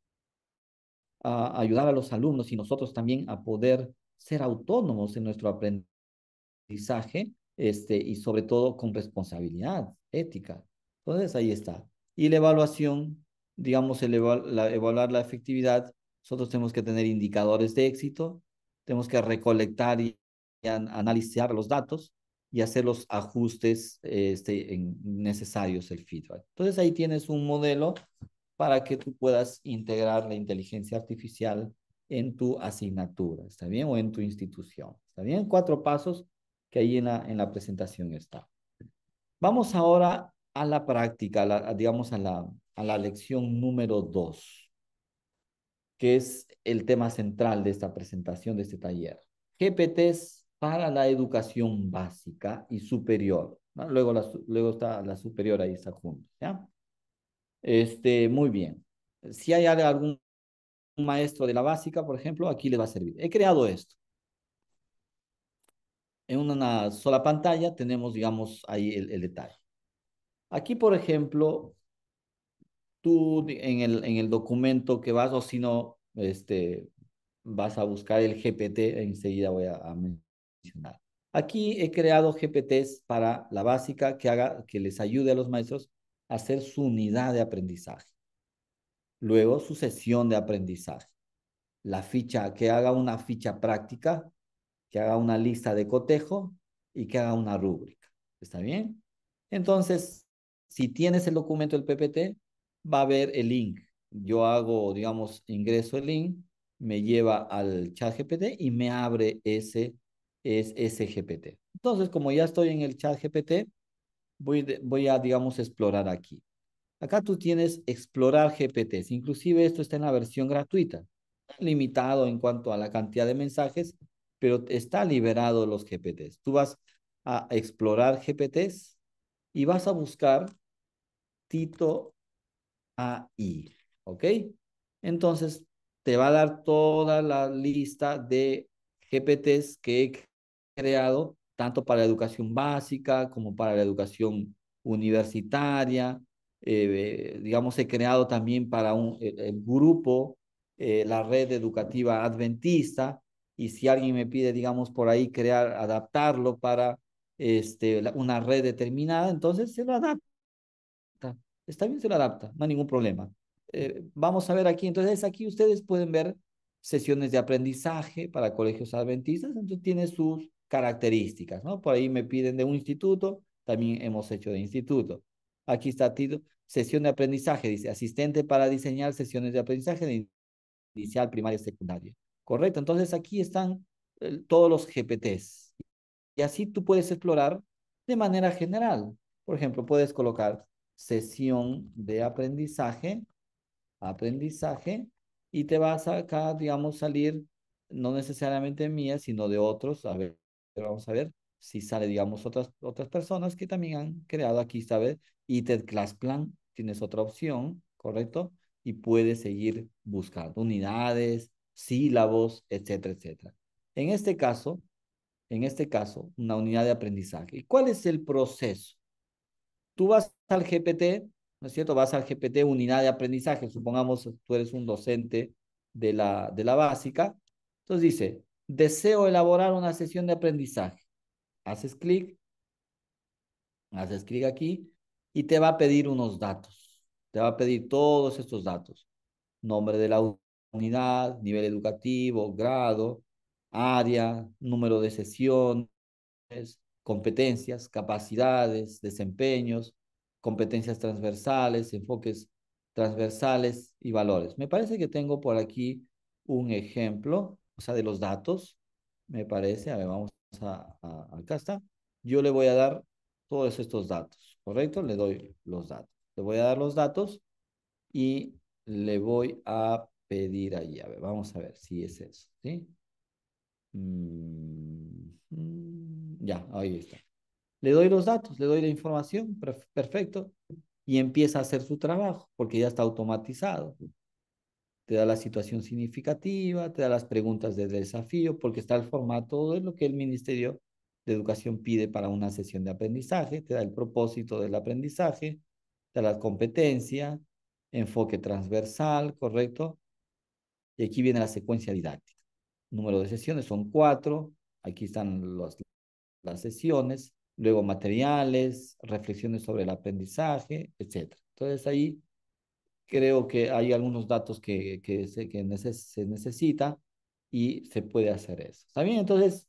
ah, ayudar a los alumnos y nosotros también a poder ser autónomos en nuestro aprendizaje este, y sobre todo con responsabilidad ética. Entonces, ahí está. Y la evaluación, digamos, evaluar la efectividad, nosotros tenemos que tener indicadores de éxito, tenemos que recolectar y, analizar los datos y hacer los ajustes este, necesarios, el feedback. Entonces, ahí tienes un modelo para que tú puedas integrar la inteligencia artificial en tu asignatura, ¿está bien? O en tu institución, ¿está bien? Cuatro pasos que ahí en la, en la presentación está. Vamos ahora a la práctica, digamos a la, a la lección número dos, que es el tema central de esta presentación, de este taller. GPTs para la educación básica y superior. ¿no? Luego, la, luego está la superior, ahí está junto. ¿ya? Este, muy bien. Si hay algún un maestro de la básica, por ejemplo, aquí le va a servir. He creado esto. En una sola pantalla tenemos, digamos, ahí el, detalle. Aquí, por ejemplo, tú en el, en el documento que vas, o si no, este, vas a buscar el GPT, enseguida voy a, mencionar. Aquí he creado GPTs para la básica que haga, que les ayude a los maestros a hacer su unidad de aprendizaje. Luego su sesión de aprendizaje. La ficha, que haga una ficha práctica, que haga una lista de cotejo y que haga una rúbrica. ¿Está bien? Entonces, si tienes el documento del PPT, va a ver el link. Yo hago, digamos, ingreso el link, me lleva al chat GPT y me abre ese, es, ese GPT. Entonces, como ya estoy en el chat GPT, voy, voy a, digamos, explorar aquí. Acá tú tienes explorar GPTs. Inclusive esto está en la versión gratuita. Limitado en cuanto a la cantidad de mensajes, pero está liberado los GPTs. Tú vas a explorar GPTs y vas a buscar Tito AI. ¿Ok? Entonces te va a dar toda la lista de GPTs que he creado, tanto para la educación básica como para la educación universitaria, eh, digamos, he creado también para un grupo eh, la red educativa adventista y si alguien me pide, digamos, por ahí crear, adaptarlo para este, una red determinada, entonces se lo adapta. Está bien, se lo adapta, no hay ningún problema. Eh, vamos a ver aquí, entonces aquí ustedes pueden ver sesiones de aprendizaje para colegios adventistas, entonces tiene sus características, ¿no? Por ahí me piden de un instituto, también hemos hecho de instituto. Aquí está Tito. Sesión de aprendizaje, dice, asistente para diseñar sesiones de aprendizaje de inicial, primaria, secundaria. Correcto, entonces aquí están eh, todos los GPTs. Y así tú puedes explorar de manera general. Por ejemplo, puedes colocar sesión de aprendizaje, aprendizaje, y te vas a acá, digamos, salir no necesariamente mía, sino de otros. A ver, vamos a ver si sale, digamos, otras, otras personas que también han creado aquí, ¿sabes? ITED Class Plan, tienes otra opción, ¿correcto? Y puedes seguir buscando unidades, sílabos, etcétera, etcétera. En este caso, en este caso, una unidad de aprendizaje. ¿Y cuál es el proceso? Tú vas al GPT, ¿no es cierto? Vas al GPT unidad de aprendizaje, supongamos tú eres un docente de la, de la básica. Entonces dice, deseo elaborar una sesión de aprendizaje. Haces clic, haces clic aquí y te va a pedir unos datos. Te va a pedir todos estos datos. Nombre de la unidad, nivel educativo, grado, área, número de sesiones, competencias, capacidades, desempeños, competencias transversales, enfoques transversales y valores. Me parece que tengo por aquí un ejemplo, o sea, de los datos. Me parece, a ver, vamos a, acá está. Yo le voy a dar todos estos datos. ¿correcto? Le doy los datos. Le voy a dar los datos y le voy a pedir allí. A ver, vamos a ver si es eso, ¿sí? Mm, ya, ahí está. Le doy los datos, le doy la información, perfecto. Y empieza a hacer su trabajo, porque ya está automatizado. Te da la situación significativa, te da las preguntas de desafío, porque está el formato de lo que el ministerio de educación pide para una sesión de aprendizaje, te da el propósito del aprendizaje, te da la competencia, enfoque transversal, ¿correcto? Y aquí viene la secuencia didáctica. Número de sesiones son cuatro, aquí están las sesiones, luego materiales, reflexiones sobre el aprendizaje, etc. Entonces ahí creo que hay algunos datos que, se, que se necesita y se puede hacer eso. ¿Está bien? Entonces,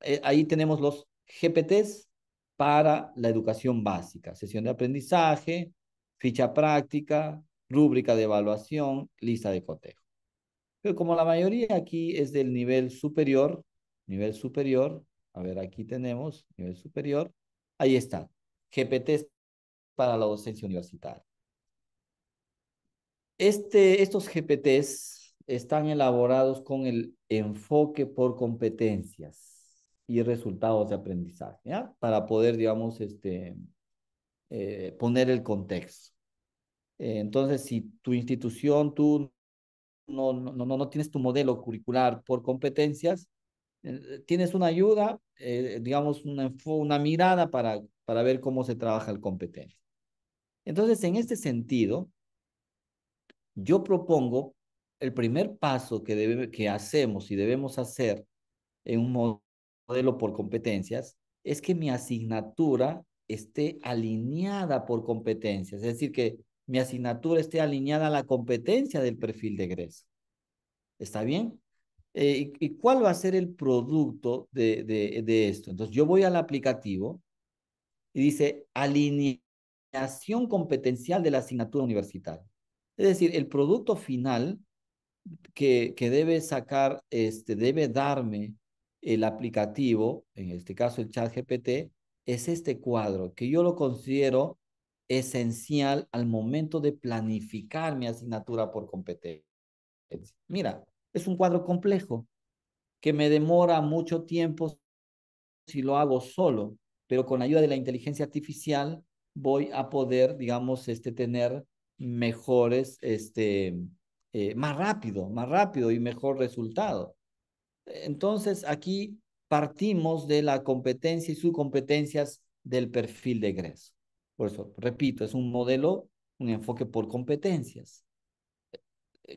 eh, ahí tenemos los GPTs para la educación básica, sesión de aprendizaje, ficha práctica, rúbrica de evaluación, lista de cotejo. Pero como la mayoría aquí es del nivel superior, nivel superior, a ver, aquí tenemos nivel superior, ahí está, GPTs para la docencia universitaria. Este, estos GPTs están elaborados con el enfoque por competencias y resultados de aprendizaje, ¿ya? Para poder, digamos, este, eh, poner el contexto. Eh, entonces, si tu institución, tú no, no, no, tienes tu modelo curricular por competencias, eh, tienes una ayuda, digamos, una, una mirada para, para ver cómo se trabaja el competencia. Entonces, en este sentido, yo propongo el primer paso que, debe, que hacemos y debemos hacer en un modelo por competencias es que mi asignatura esté alineada por competencias, es decir, que mi asignatura esté alineada a la competencia del perfil de egreso. ¿Está bien? Eh, ¿Y cuál va a ser el producto de, de, de esto? Entonces, yo voy al aplicativo y dice alineación competencial de la asignatura universitaria. Es decir, el producto final que, que debe sacar, este, debe darme el aplicativo, en este caso el chat GPT, es este cuadro que yo lo considero esencial al momento de planificar mi asignatura por competencia. Mira, es un cuadro complejo que me demora mucho tiempo si lo hago solo, pero con ayuda de la inteligencia artificial voy a poder, digamos, este, tener mejores, este, eh, más rápido, más rápido y mejor resultado. Entonces, aquí partimos de la competencia y sus competencias del perfil de egreso. Por eso, repito, es un modelo, un enfoque por competencias.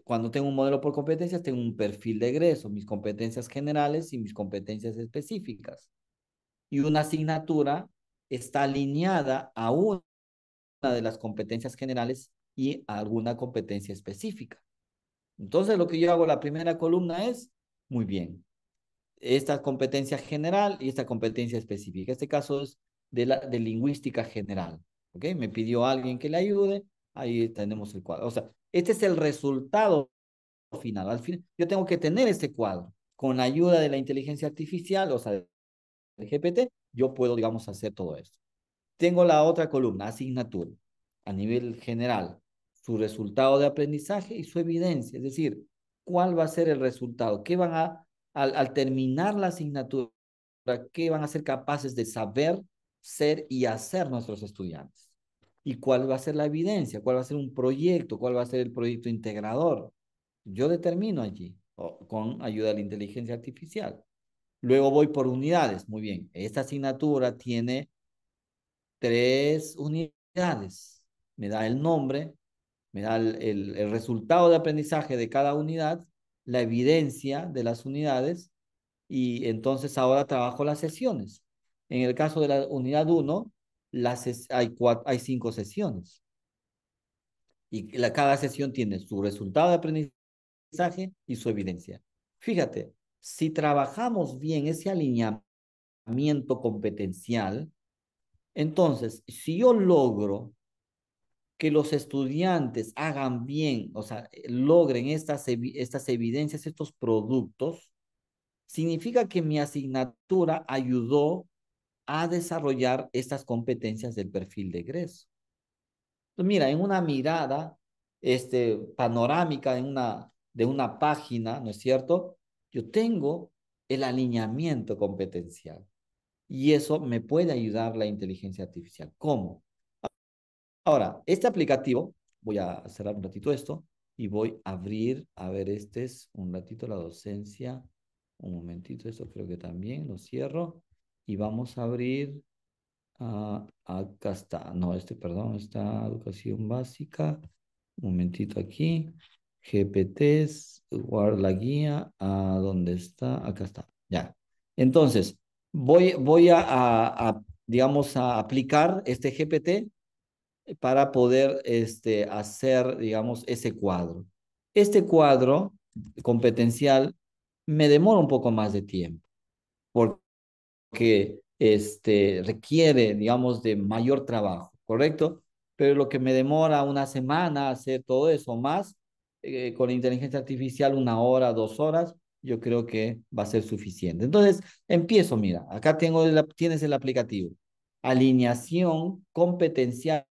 Cuando tengo un modelo por competencias, tengo un perfil de egreso, mis competencias generales y mis competencias específicas. Y una asignatura está alineada a una de las competencias generales y a alguna competencia específica. Entonces, lo que yo hago la primera columna es muy bien. Esta competencia general y esta competencia específica. Este caso es de, la, de lingüística general. ¿Ok? Me pidió alguien que le ayude. Ahí tenemos el cuadro. O sea, este es el resultado final. Al fin, yo tengo que tener este cuadro. Con ayuda de la inteligencia artificial, o sea, del GPT, yo puedo, digamos, hacer todo esto. Tengo la otra columna, asignatura, a nivel general, su resultado de aprendizaje y su evidencia. Es decir, cuál va a ser el resultado, qué van a, al, terminar la asignatura, qué van a ser capaces de saber, ser y hacer nuestros estudiantes. Y cuál va a ser la evidencia, cuál va a ser un proyecto, cuál va a ser el proyecto integrador. Yo determino allí con ayuda de la inteligencia artificial. Luego voy por unidades. Muy bien, esta asignatura tiene tres unidades. Me da el nombre, me da el, resultado de aprendizaje de cada unidad, la evidencia de las unidades y entonces ahora trabajo las sesiones. En el caso de la unidad 1, hay, hay cinco sesiones. Y cada sesión tiene su resultado de aprendizaje y su evidencia. Fíjate, si trabajamos bien ese alineamiento competencial, entonces, si yo logro que los estudiantes hagan bien, o sea, eh, logren estas, estas evidencias, estos productos, significa que mi asignatura ayudó a desarrollar estas competencias del perfil de egreso. Entonces, pues mira, en una mirada este, panorámica en una, de una página, ¿no es cierto? Yo tengo el alineamiento competencial y eso me puede ayudar la inteligencia artificial. ¿Cómo? Ahora, este aplicativo, voy a cerrar un ratito esto y voy a abrir, a ver, este es un ratito la docencia, un momentito, esto creo que también lo cierro y vamos a abrir, ah, acá está, no, este, perdón, está educación básica, un momentito aquí, GPTs, guardar la guía, a ¿dónde está? Acá está, ya. Entonces, voy, voy a, a digamos, a aplicar este GPT para poder este, hacer, digamos, ese cuadro. Este cuadro competencial me demora un poco más de tiempo, porque este, requiere, digamos, de mayor trabajo, ¿correcto? Pero lo que me demora una semana hacer todo eso más, eh, con inteligencia artificial una hora, dos horas, yo creo que va a ser suficiente. Entonces, empiezo, mira, acá tengo tienes el aplicativo. Alineación competencial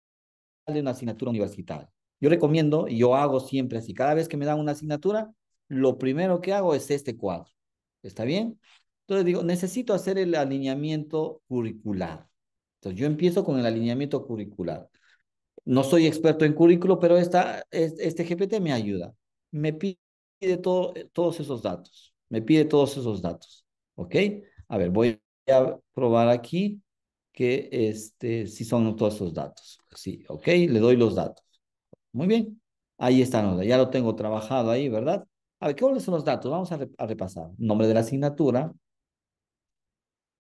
de una asignatura universitaria. Yo recomiendo, y yo hago siempre así, cada vez que me dan una asignatura, lo primero que hago es este cuadro. ¿Está bien? Entonces digo, necesito hacer el alineamiento curricular. Entonces yo empiezo con el alineamiento curricular. No soy experto en currículo, pero esta, este GPT me ayuda. Me pide todo, todos esos datos. Me pide todos esos datos. ¿Ok? A ver, voy a probar aquí que este, si son todos esos datos. Sí, ok, le doy los datos. Muy bien, ahí están, ya lo tengo trabajado ahí, ¿verdad? A ver, ¿qué son los datos? Vamos a, repasar. Nombre de la asignatura,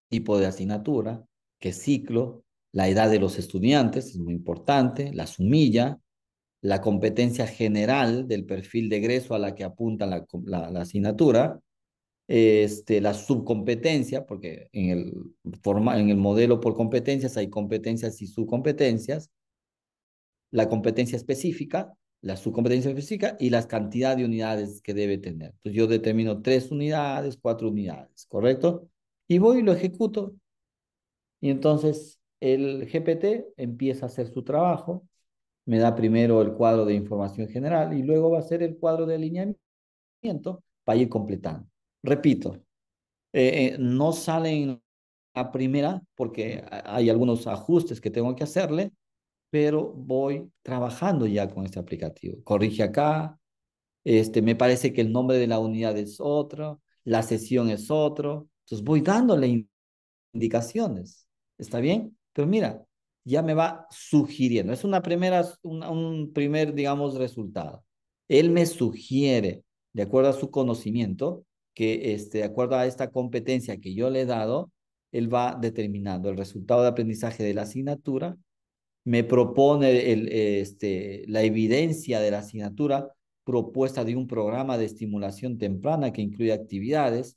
tipo de asignatura, qué ciclo, la edad de los estudiantes, es muy importante, la sumilla, la competencia general del perfil de egreso a la que apunta la, la asignatura, este, la subcompetencia, porque en el, forma, en el modelo por competencias hay competencias y subcompetencias, la competencia específica, la subcompetencia específica y la cantidad de unidades que debe tener. Entonces yo determino tres unidades, cuatro unidades, ¿correcto? Y voy y lo ejecuto. Y entonces el GPT empieza a hacer su trabajo, me da primero el cuadro de información general y luego va a ser el cuadro de alineamiento para ir completando repito, eh, eh, no salen a primera porque hay algunos ajustes que tengo que hacerle, pero voy trabajando ya con este aplicativo. Corrige acá, este, me parece que el nombre de la unidad es otro, la sesión es otro, entonces voy dándole indicaciones, ¿está bien? Pero mira, ya me va sugiriendo, es una primera, un primer, digamos, resultado. Él me sugiere, de acuerdo a su conocimiento, que este, de acuerdo a esta competencia que yo le he dado, él va determinando el resultado de aprendizaje de la asignatura, me propone el, este, la evidencia de la asignatura propuesta de un programa de estimulación temprana que incluye actividades,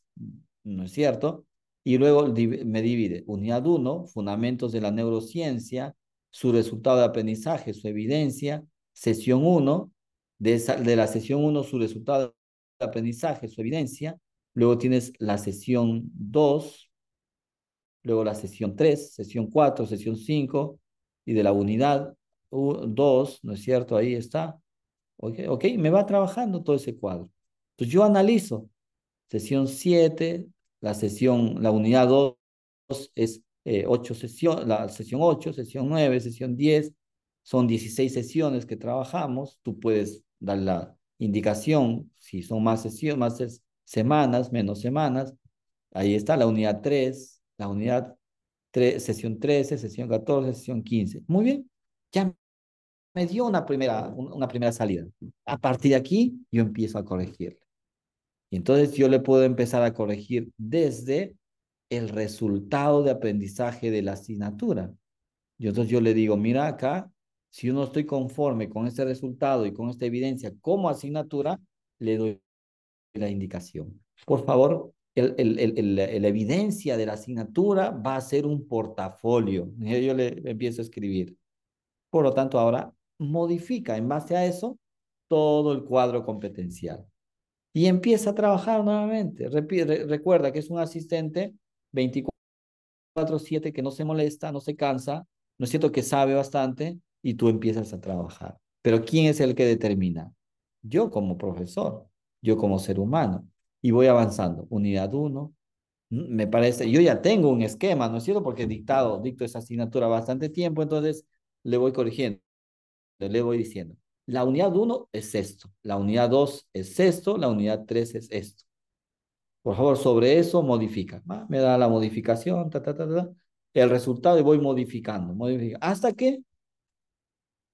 ¿no es cierto? Y luego me divide unidad 1, fundamentos de la neurociencia, su resultado de aprendizaje, su evidencia, sesión 1, de, la sesión 1 su resultado de aprendizaje, su evidencia, Luego tienes la sesión 2, luego la sesión 3, sesión 4, sesión 5 y de la unidad 2, ¿no es cierto? Ahí está. Okay, ok, me va trabajando todo ese cuadro. Entonces pues yo analizo sesión 7, la sesión, la unidad 2 es eh, 8 sesión, la sesión 8, sesión 9, sesión 10, son 16 sesiones que trabajamos, tú puedes dar la indicación si son más sesiones, más, semanas, menos semanas. Ahí está la unidad 3, la unidad 3, sesión 13, sesión 14, sesión 15. Muy bien, ya me dio una primera, una primera salida. A partir de aquí, yo empiezo a corregir. Y entonces yo le puedo empezar a corregir desde el resultado de aprendizaje de la asignatura. Y entonces yo le digo, mira acá, si yo no estoy conforme con este resultado y con esta evidencia como asignatura, le doy la indicación. Por favor, el, el, la evidencia de la asignatura va a ser un portafolio. Yo le empiezo a escribir. Por lo tanto, ahora modifica en base a eso todo el cuadro competencial. Y empieza a trabajar nuevamente. recuerda que es un asistente 24-7 que no se molesta, no se cansa, ¿no es cierto? Que sabe bastante y tú empiezas a trabajar. Pero ¿quién es el que determina? Yo como profesor yo como ser humano. Y voy avanzando. Unidad 1, me parece, yo ya tengo un esquema, ¿no es cierto? Porque he dictado, dicto esa asignatura bastante tiempo, entonces le voy corrigiendo, le voy diciendo. La unidad 1 es esto, la unidad 2 es esto, la unidad 3 es esto. Por favor, sobre eso modifica. Me da la modificación, el resultado y voy modificando, modificando. Hasta que,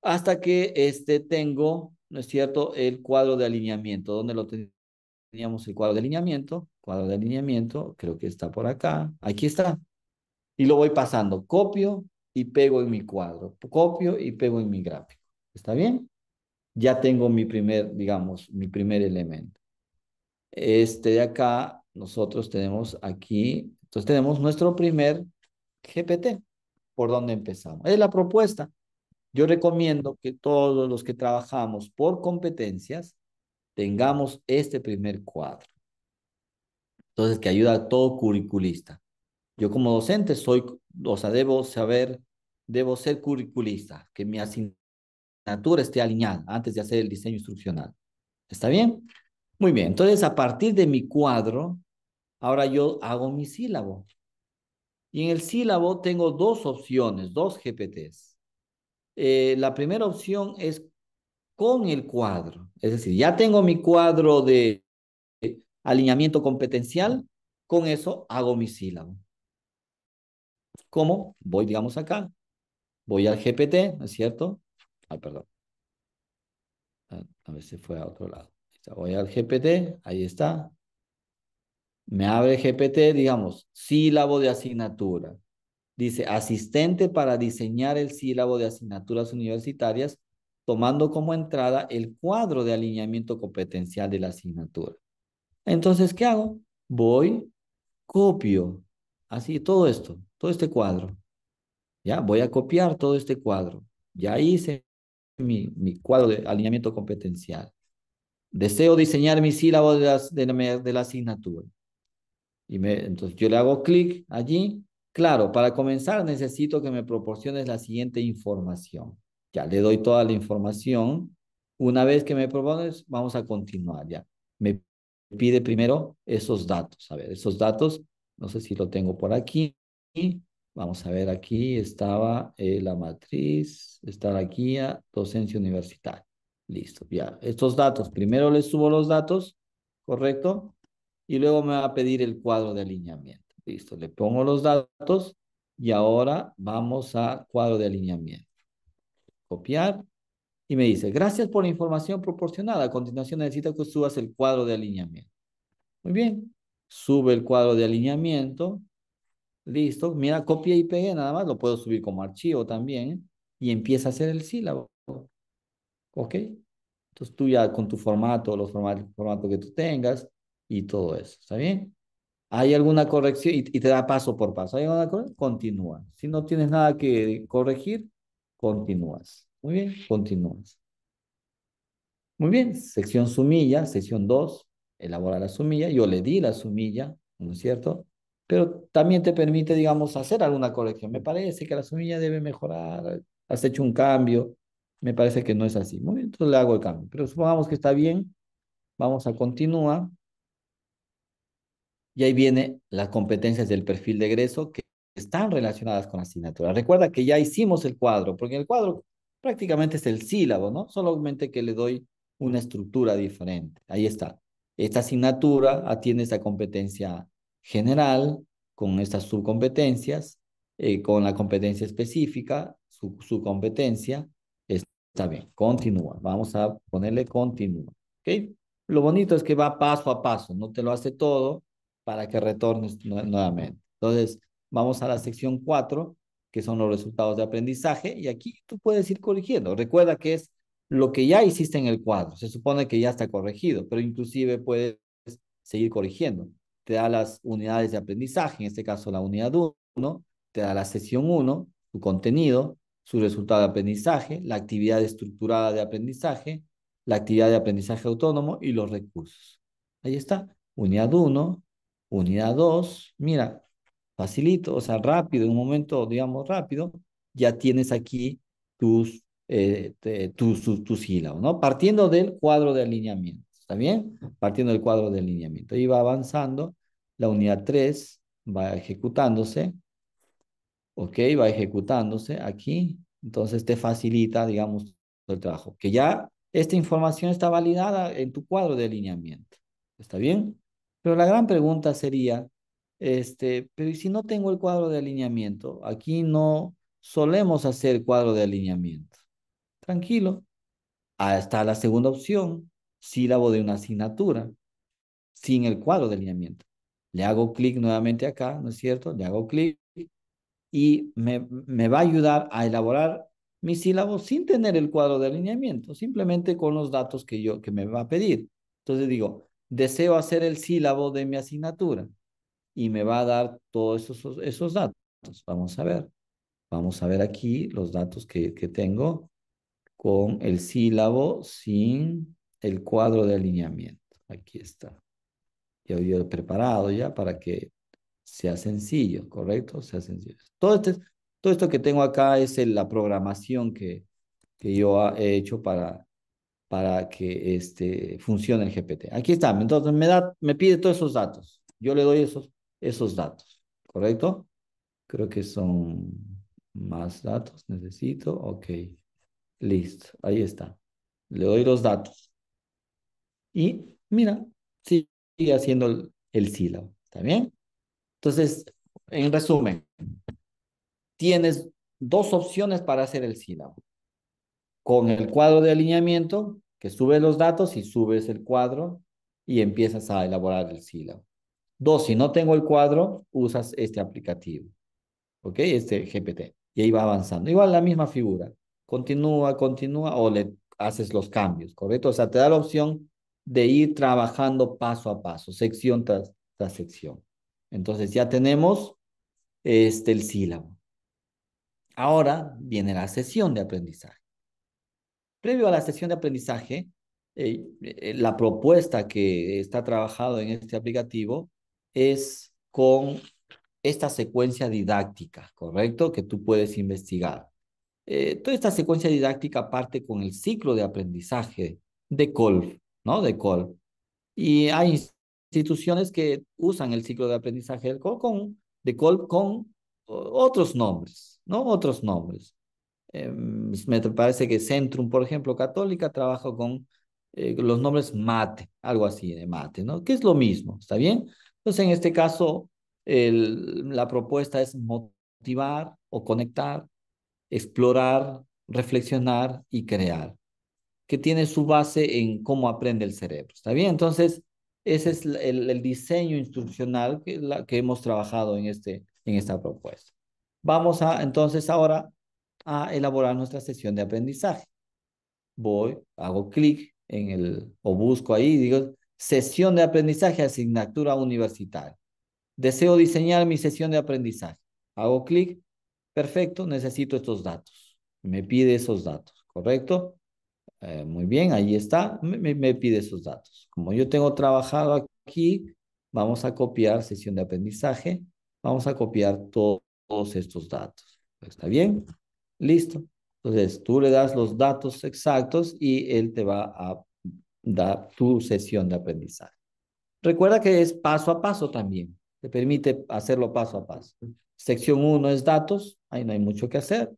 hasta que este, tengo ¿no es cierto?, el cuadro de alineamiento. ¿Dónde lo teníamos el cuadro de alineamiento? Cuadro de alineamiento, creo que está por acá. Aquí está. Y lo voy pasando. Copio y pego en mi cuadro. Copio y pego en mi gráfico. ¿Está bien? Ya tengo mi primer, digamos, mi primer elemento. Este de acá, nosotros tenemos aquí, entonces tenemos nuestro primer GPT. ¿Por dónde empezamos? Es la propuesta. Yo recomiendo que todos los que trabajamos por competencias tengamos este primer cuadro. Entonces, que ayuda a todo curriculista. Yo como docente soy, o sea, debo saber, debo ser curriculista, que mi asignatura esté alineada antes de hacer el diseño instruccional. ¿Está bien? Muy bien, entonces a partir de mi cuadro, ahora yo hago mi sílabo. Y en el sílabo tengo dos opciones, dos GPTs. Eh, la primera opción es con el cuadro. Es decir, ya tengo mi cuadro de alineamiento competencial, con eso hago mi sílabo. ¿Cómo? Voy, digamos, acá. Voy al GPT, ¿no es cierto? ah perdón. A ver si fue a otro lado. Voy al GPT, ahí está. Me abre GPT, digamos, sílabo de asignatura. Dice, asistente para diseñar el sílabo de asignaturas universitarias, tomando como entrada el cuadro de alineamiento competencial de la asignatura. Entonces, ¿qué hago? Voy, copio, así todo esto, todo este cuadro. Ya, voy a copiar todo este cuadro. Ya hice mi, cuadro de alineamiento competencial. Deseo diseñar mi sílabo de la, de la, de la asignatura. Y me, entonces yo le hago clic allí Claro, para comenzar necesito que me proporciones la siguiente información. Ya le doy toda la información. Una vez que me propones, vamos a continuar ya. Me pide primero esos datos. A ver, esos datos, no sé si lo tengo por aquí. Vamos a ver, aquí estaba eh, la matriz, está aquí, ah, docencia universitaria. Listo, ya. Estos datos, primero les subo los datos, ¿correcto? Y luego me va a pedir el cuadro de alineamiento. Listo, le pongo los datos y ahora vamos a cuadro de alineamiento. Copiar. Y me dice, gracias por la información proporcionada. A continuación necesito que subas el cuadro de alineamiento. Muy bien. Sube el cuadro de alineamiento. Listo. Mira, copia y pegué nada más. Lo puedo subir como archivo también. Y empieza a hacer el sílabo. ¿Ok? Entonces tú ya con tu formato, los formatos, que tú tengas y todo eso. ¿Está bien? ¿Hay alguna corrección? Y, te da paso por paso. ¿Hay alguna corrección? Continúa. Si no tienes nada que corregir, continúas. Muy bien, continúas. Muy bien, sección sumilla, sección 2, elabora la sumilla. Yo le di la sumilla, ¿no es cierto? Pero también te permite, digamos, hacer alguna corrección. Me parece que la sumilla debe mejorar, has hecho un cambio, me parece que no es así. Muy bien, entonces le hago el cambio. Pero supongamos que está bien, vamos a continuar. Y ahí viene las competencias del perfil de egreso que están relacionadas con la asignatura. Recuerda que ya hicimos el cuadro, porque el cuadro prácticamente es el sílabo, ¿no? Solamente que le doy una estructura diferente. Ahí está. Esta asignatura atiende esa competencia general con estas subcompetencias, eh, con la competencia específica, su, competencia. Está bien, continúa. Vamos a ponerle continúa. ¿Ok? Lo bonito es que va paso a paso, no te lo hace todo, para que retornes nuevamente. Entonces, vamos a la sección 4, que son los resultados de aprendizaje, y aquí tú puedes ir corrigiendo. Recuerda que es lo que ya hiciste en el cuadro. Se supone que ya está corregido, pero inclusive puedes seguir corrigiendo. Te da las unidades de aprendizaje, en este caso la unidad 1, te da la sesión 1, su contenido, su resultado de aprendizaje, la actividad estructurada de aprendizaje, la actividad de aprendizaje autónomo y los recursos. Ahí está, unidad 1, Unidad 2, mira, facilito, o sea, rápido, en un momento, digamos, rápido, ya tienes aquí tus, eh, tus, tus, ¿no? Partiendo del cuadro de alineamiento, ¿está bien? Partiendo del cuadro de alineamiento. Ahí va avanzando, la unidad 3 va ejecutándose, ¿ok? Va ejecutándose aquí, entonces te facilita, digamos, el trabajo, que ya esta información está validada en tu cuadro de alineamiento, ¿está bien? Pero la gran pregunta sería, este, pero si no tengo el cuadro de alineamiento? Aquí no solemos hacer cuadro de alineamiento. Tranquilo. Ahí está la segunda opción, sílabo de una asignatura, sin el cuadro de alineamiento. Le hago clic nuevamente acá, ¿no es cierto? Le hago clic y me, me va a ayudar a elaborar ...mi sílabo sin tener el cuadro de alineamiento, simplemente con los datos que yo que me va a pedir. Entonces digo, deseo hacer el sílabo de mi asignatura y me va a dar todos esos, esos datos. Vamos a ver. Vamos a ver aquí los datos que, que tengo con el sílabo sin el cuadro de alineamiento. Aquí está. Yo, yo he preparado ya para que sea sencillo, ¿correcto? Sea sencillo. Todo, este, todo esto que tengo acá es la programación que, que yo he hecho para para que este, funcione el GPT. Aquí está, entonces me, da, me pide todos esos datos. Yo le doy esos, esos datos, ¿correcto? Creo que son más datos, necesito, ok. Listo, ahí está. Le doy los datos. Y mira, sigue haciendo el, el sílabo, ¿está bien? Entonces, en resumen, tienes dos opciones para hacer el sílabo con el cuadro de alineamiento, que subes los datos y subes el cuadro y empiezas a elaborar el sílabo. Dos, si no tengo el cuadro, usas este aplicativo, ¿ok? Este GPT. Y ahí va avanzando. Igual la misma figura. Continúa, continúa o le haces los cambios, ¿correcto? O sea, te da la opción de ir trabajando paso a paso, sección tras, sección. Entonces ya tenemos este, el sílabo. Ahora viene la sesión de aprendizaje. Previo a la sesión de aprendizaje, eh, eh, la propuesta que está trabajado en este aplicativo es con esta secuencia didáctica, ¿correcto? Que tú puedes investigar. Eh, toda esta secuencia didáctica parte con el ciclo de aprendizaje de Colf, ¿no? De Colf. Y hay instituciones que usan el ciclo de aprendizaje de Colf con, de Colf con otros nombres, ¿no? Otros nombres. Em, me parece que Centrum, por ejemplo, Católica, trabaja eh, con los nombres mate, algo así de mate, ¿no? Que es lo mismo, ¿está bien? Entonces, en este caso, el, la propuesta es motivar o conectar, explorar, reflexionar y crear, que tiene su base en cómo aprende el cerebro, ¿está bien? Entonces, ese es el, diseño instruccional que, la, que hemos trabajado en, este, en esta propuesta. Vamos a, entonces, ahora a elaborar nuestra sesión de aprendizaje. Voy, hago clic en el, o busco ahí digo, sesión de aprendizaje, asignatura universitaria. Deseo diseñar mi sesión de aprendizaje. Hago clic, perfecto, necesito estos datos. Me pide esos datos, ¿correcto? Eh, muy bien, ahí está, me, pide esos datos. Como yo tengo trabajado aquí, vamos a copiar sesión de aprendizaje, vamos a copiar todos estos datos. ¿Está bien? Listo. Entonces tú le das los datos exactos y él te va a dar tu sesión de aprendizaje. Recuerda que es paso a paso también. Te permite hacerlo paso a paso. Sección 1 es datos, ahí no hay mucho que hacer.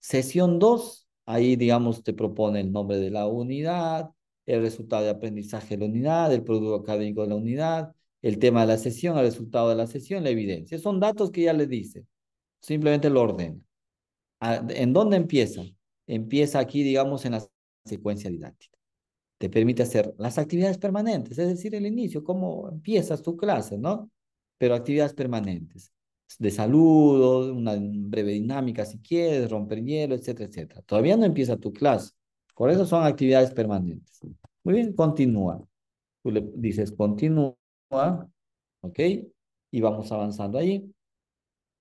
Sesión 2, ahí digamos te propone el nombre de la unidad, el resultado de aprendizaje de la unidad, el producto académico de la unidad, el tema de la sesión, el resultado de la sesión, la evidencia. Son datos que ya le dicen. Simplemente lo ordena. Ah, ¿En dónde empieza? Empieza aquí, digamos, en la secuencia didáctica. Te permite hacer las actividades permanentes, es decir, el inicio, cómo empiezas tu clase, ¿no? Pero actividades permanentes, de saludo, una breve dinámica si quieres, romper hielo, etcétera, etcétera. Todavía no empieza tu clase, por eso son actividades permanentes. Muy bien, continúa. Tú le dices continúa, ¿ok? Y vamos avanzando ahí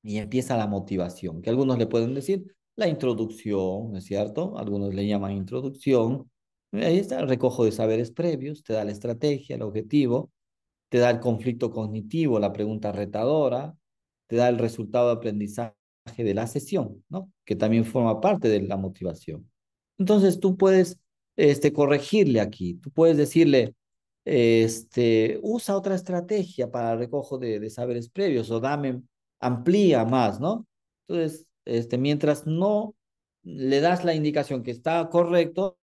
y empieza la motivación, que algunos le pueden decir la introducción, ¿no es cierto? Algunos le llaman introducción. Ahí está el recojo de saberes previos, te da la estrategia, el objetivo, te da el conflicto cognitivo, la pregunta retadora, te da el resultado de aprendizaje de la sesión, ¿no? Que también forma parte de la motivación. Entonces tú puedes este, corregirle aquí, tú puedes decirle, este, usa otra estrategia para el recojo de, de saberes previos o dame amplía más, ¿no? Entonces, este, mientras no le das la indicación que está correcto,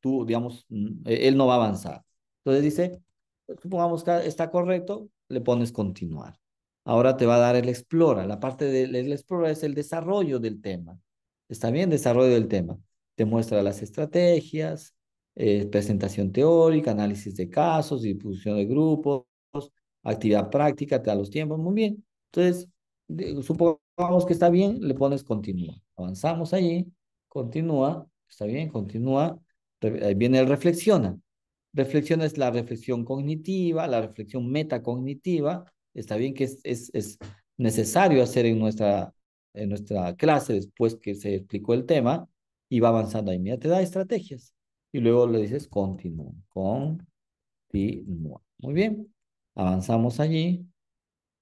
tú, digamos, e, él no va a avanzar. Entonces dice, supongamos que está correcto, le pones continuar. Ahora te va a dar el explora. La parte del explora es el desarrollo del tema. Está bien, desarrollo del tema. Te muestra las estrategias, eh, presentación teórica, análisis de casos, difusión de grupos, actividad práctica, te da los tiempos, muy bien. Entonces, supongamos que está bien, le pones continúa. Avanzamos allí, continúa, está bien, continúa. Ahí viene el reflexiona. Reflexiona es la reflexión cognitiva, la reflexión metacognitiva. Está bien que es, es, es necesario hacer en nuestra, en nuestra clase después que se explicó el tema y va avanzando ahí. Mira, te da estrategias. Y luego le dices continúa, continúa. Muy bien, avanzamos allí.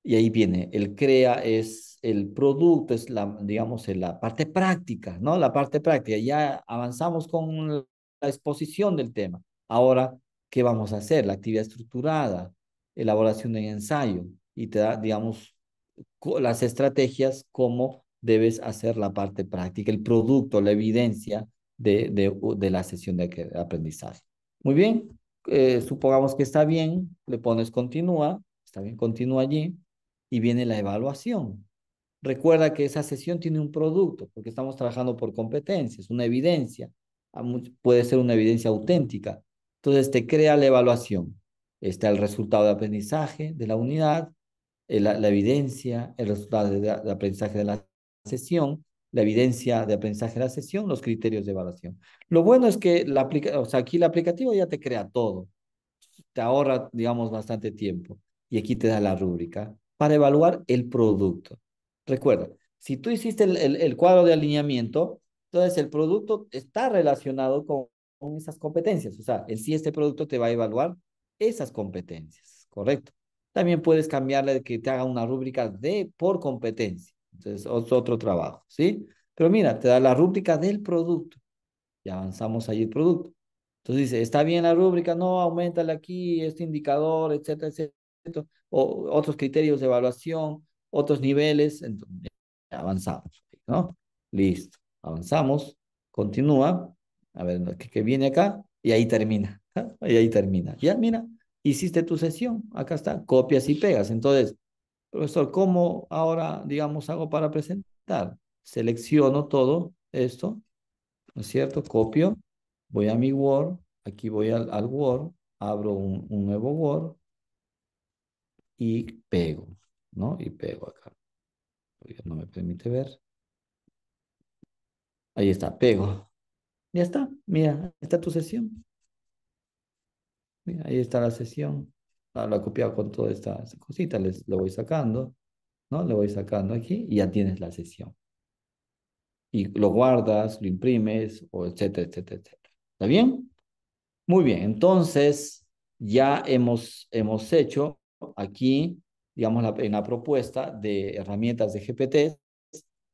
Y ahí viene, el CREA es el producto, es la, digamos, la parte práctica, ¿no? La parte práctica. Ya avanzamos con la exposición del tema. Ahora, ¿qué vamos a hacer? La actividad estructurada, elaboración de ensayo y te da, digamos, las estrategias, cómo debes hacer la parte práctica, el producto, la evidencia de, de, la sesión de aprendizaje. Muy bien, eh, supongamos que está bien, le pones continúa, está bien, continúa allí y viene la evaluación. Recuerda que esa sesión tiene un producto, porque estamos trabajando por competencias, una evidencia, puede ser una evidencia auténtica. Entonces te crea la evaluación. Está el resultado de aprendizaje de la unidad, la, evidencia, el resultado de, aprendizaje de la sesión, la evidencia de aprendizaje de la sesión, los criterios de evaluación. Lo bueno es que la o sea, aquí el aplicativo ya te crea todo. Te ahorra, digamos, bastante tiempo. Y aquí te da la rúbrica para evaluar el producto. Recuerda, si tú hiciste el, el, cuadro de alineamiento, entonces el producto está relacionado con, con esas competencias. O sea, si este producto te va a evaluar esas competencias, ¿correcto? También puedes cambiarle que te haga una rúbrica de por competencia. Entonces, es otro trabajo, ¿sí? Pero mira, te da la rúbrica del producto. Ya avanzamos ahí el producto. Entonces dice, está bien la rúbrica, no, aumentale aquí este indicador, etcétera, etcétera otros criterios de evaluación, otros niveles, entonces, avanzamos, ¿no? Listo, avanzamos, continúa, a ver, ¿qué, viene acá? Y ahí termina, y ahí termina. Ya, mira, hiciste tu sesión, acá está, copias y pegas. Entonces, profesor, ¿cómo ahora, digamos, hago para presentar? Selecciono todo esto, ¿no es cierto? Copio, voy a mi Word, aquí voy al, Word, abro un nuevo Word, y pego, ¿no? Y pego acá. No me permite ver. Ahí está, pego. Ya está, mira, está tu sesión. Mira, ahí está la sesión. Ah, la he copiado con todas estas cositas. les lo voy sacando, ¿no? Le voy sacando aquí y ya tienes la sesión. Y lo guardas, lo imprimes, o etcétera, etcétera, etcétera. ¿Está bien? Muy bien, entonces ya hemos, hemos hecho aquí, digamos, la, en la propuesta de herramientas de GPT,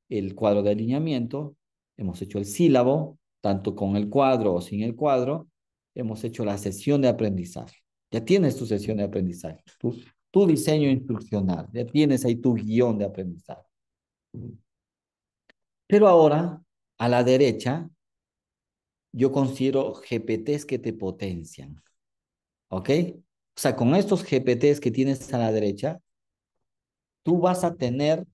el cuadro de alineamiento, hemos hecho el sílabo, tanto con el cuadro o sin el cuadro, hemos hecho la sesión de aprendizaje. Ya tienes tu sesión de aprendizaje, tu, diseño instruccional, ya tienes ahí tu guión de aprendizaje. Pero ahora, a la derecha, yo considero GPTs que te potencian. ¿Ok? O sea, con estos GPTs que tienes a la derecha, tú vas a tener,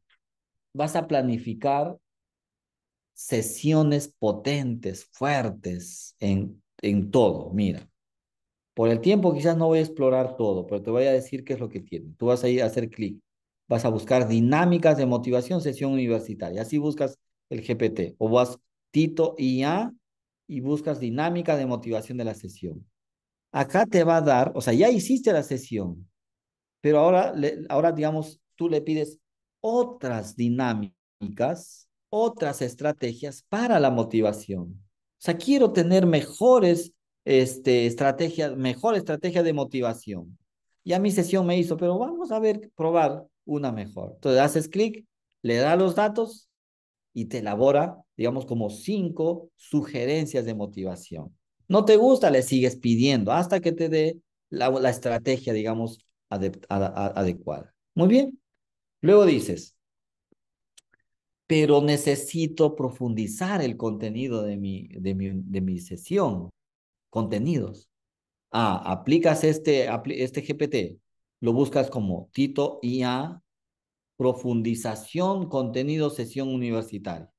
vas a planificar sesiones potentes, fuertes en, en todo. Mira, por el tiempo quizás no voy a explorar todo, pero te voy a decir qué es lo que tiene. Tú vas a ir a hacer clic, vas a buscar dinámicas de motivación, sesión universitaria. Así buscas el GPT o vas Tito IA y buscas dinámica de motivación de la sesión. Acá te va a dar, o sea, ya hiciste la sesión, pero ahora, ahora digamos, tú le pides otras dinámicas, otras estrategias para la motivación. O sea, quiero tener mejores este, estrategias, mejor estrategia de motivación. Ya mi sesión me hizo, pero vamos a ver, probar una mejor. Entonces haces clic, le da los datos y te elabora, digamos, como cinco sugerencias de motivación. No te gusta, le sigues pidiendo hasta que te dé la, estrategia, digamos, adecuada. Muy bien. Luego dices, pero necesito profundizar el contenido de mi, sesión, contenidos. Ah, aplicas este, este GPT, lo buscas como Tito IA, profundización, contenido, sesión universitaria.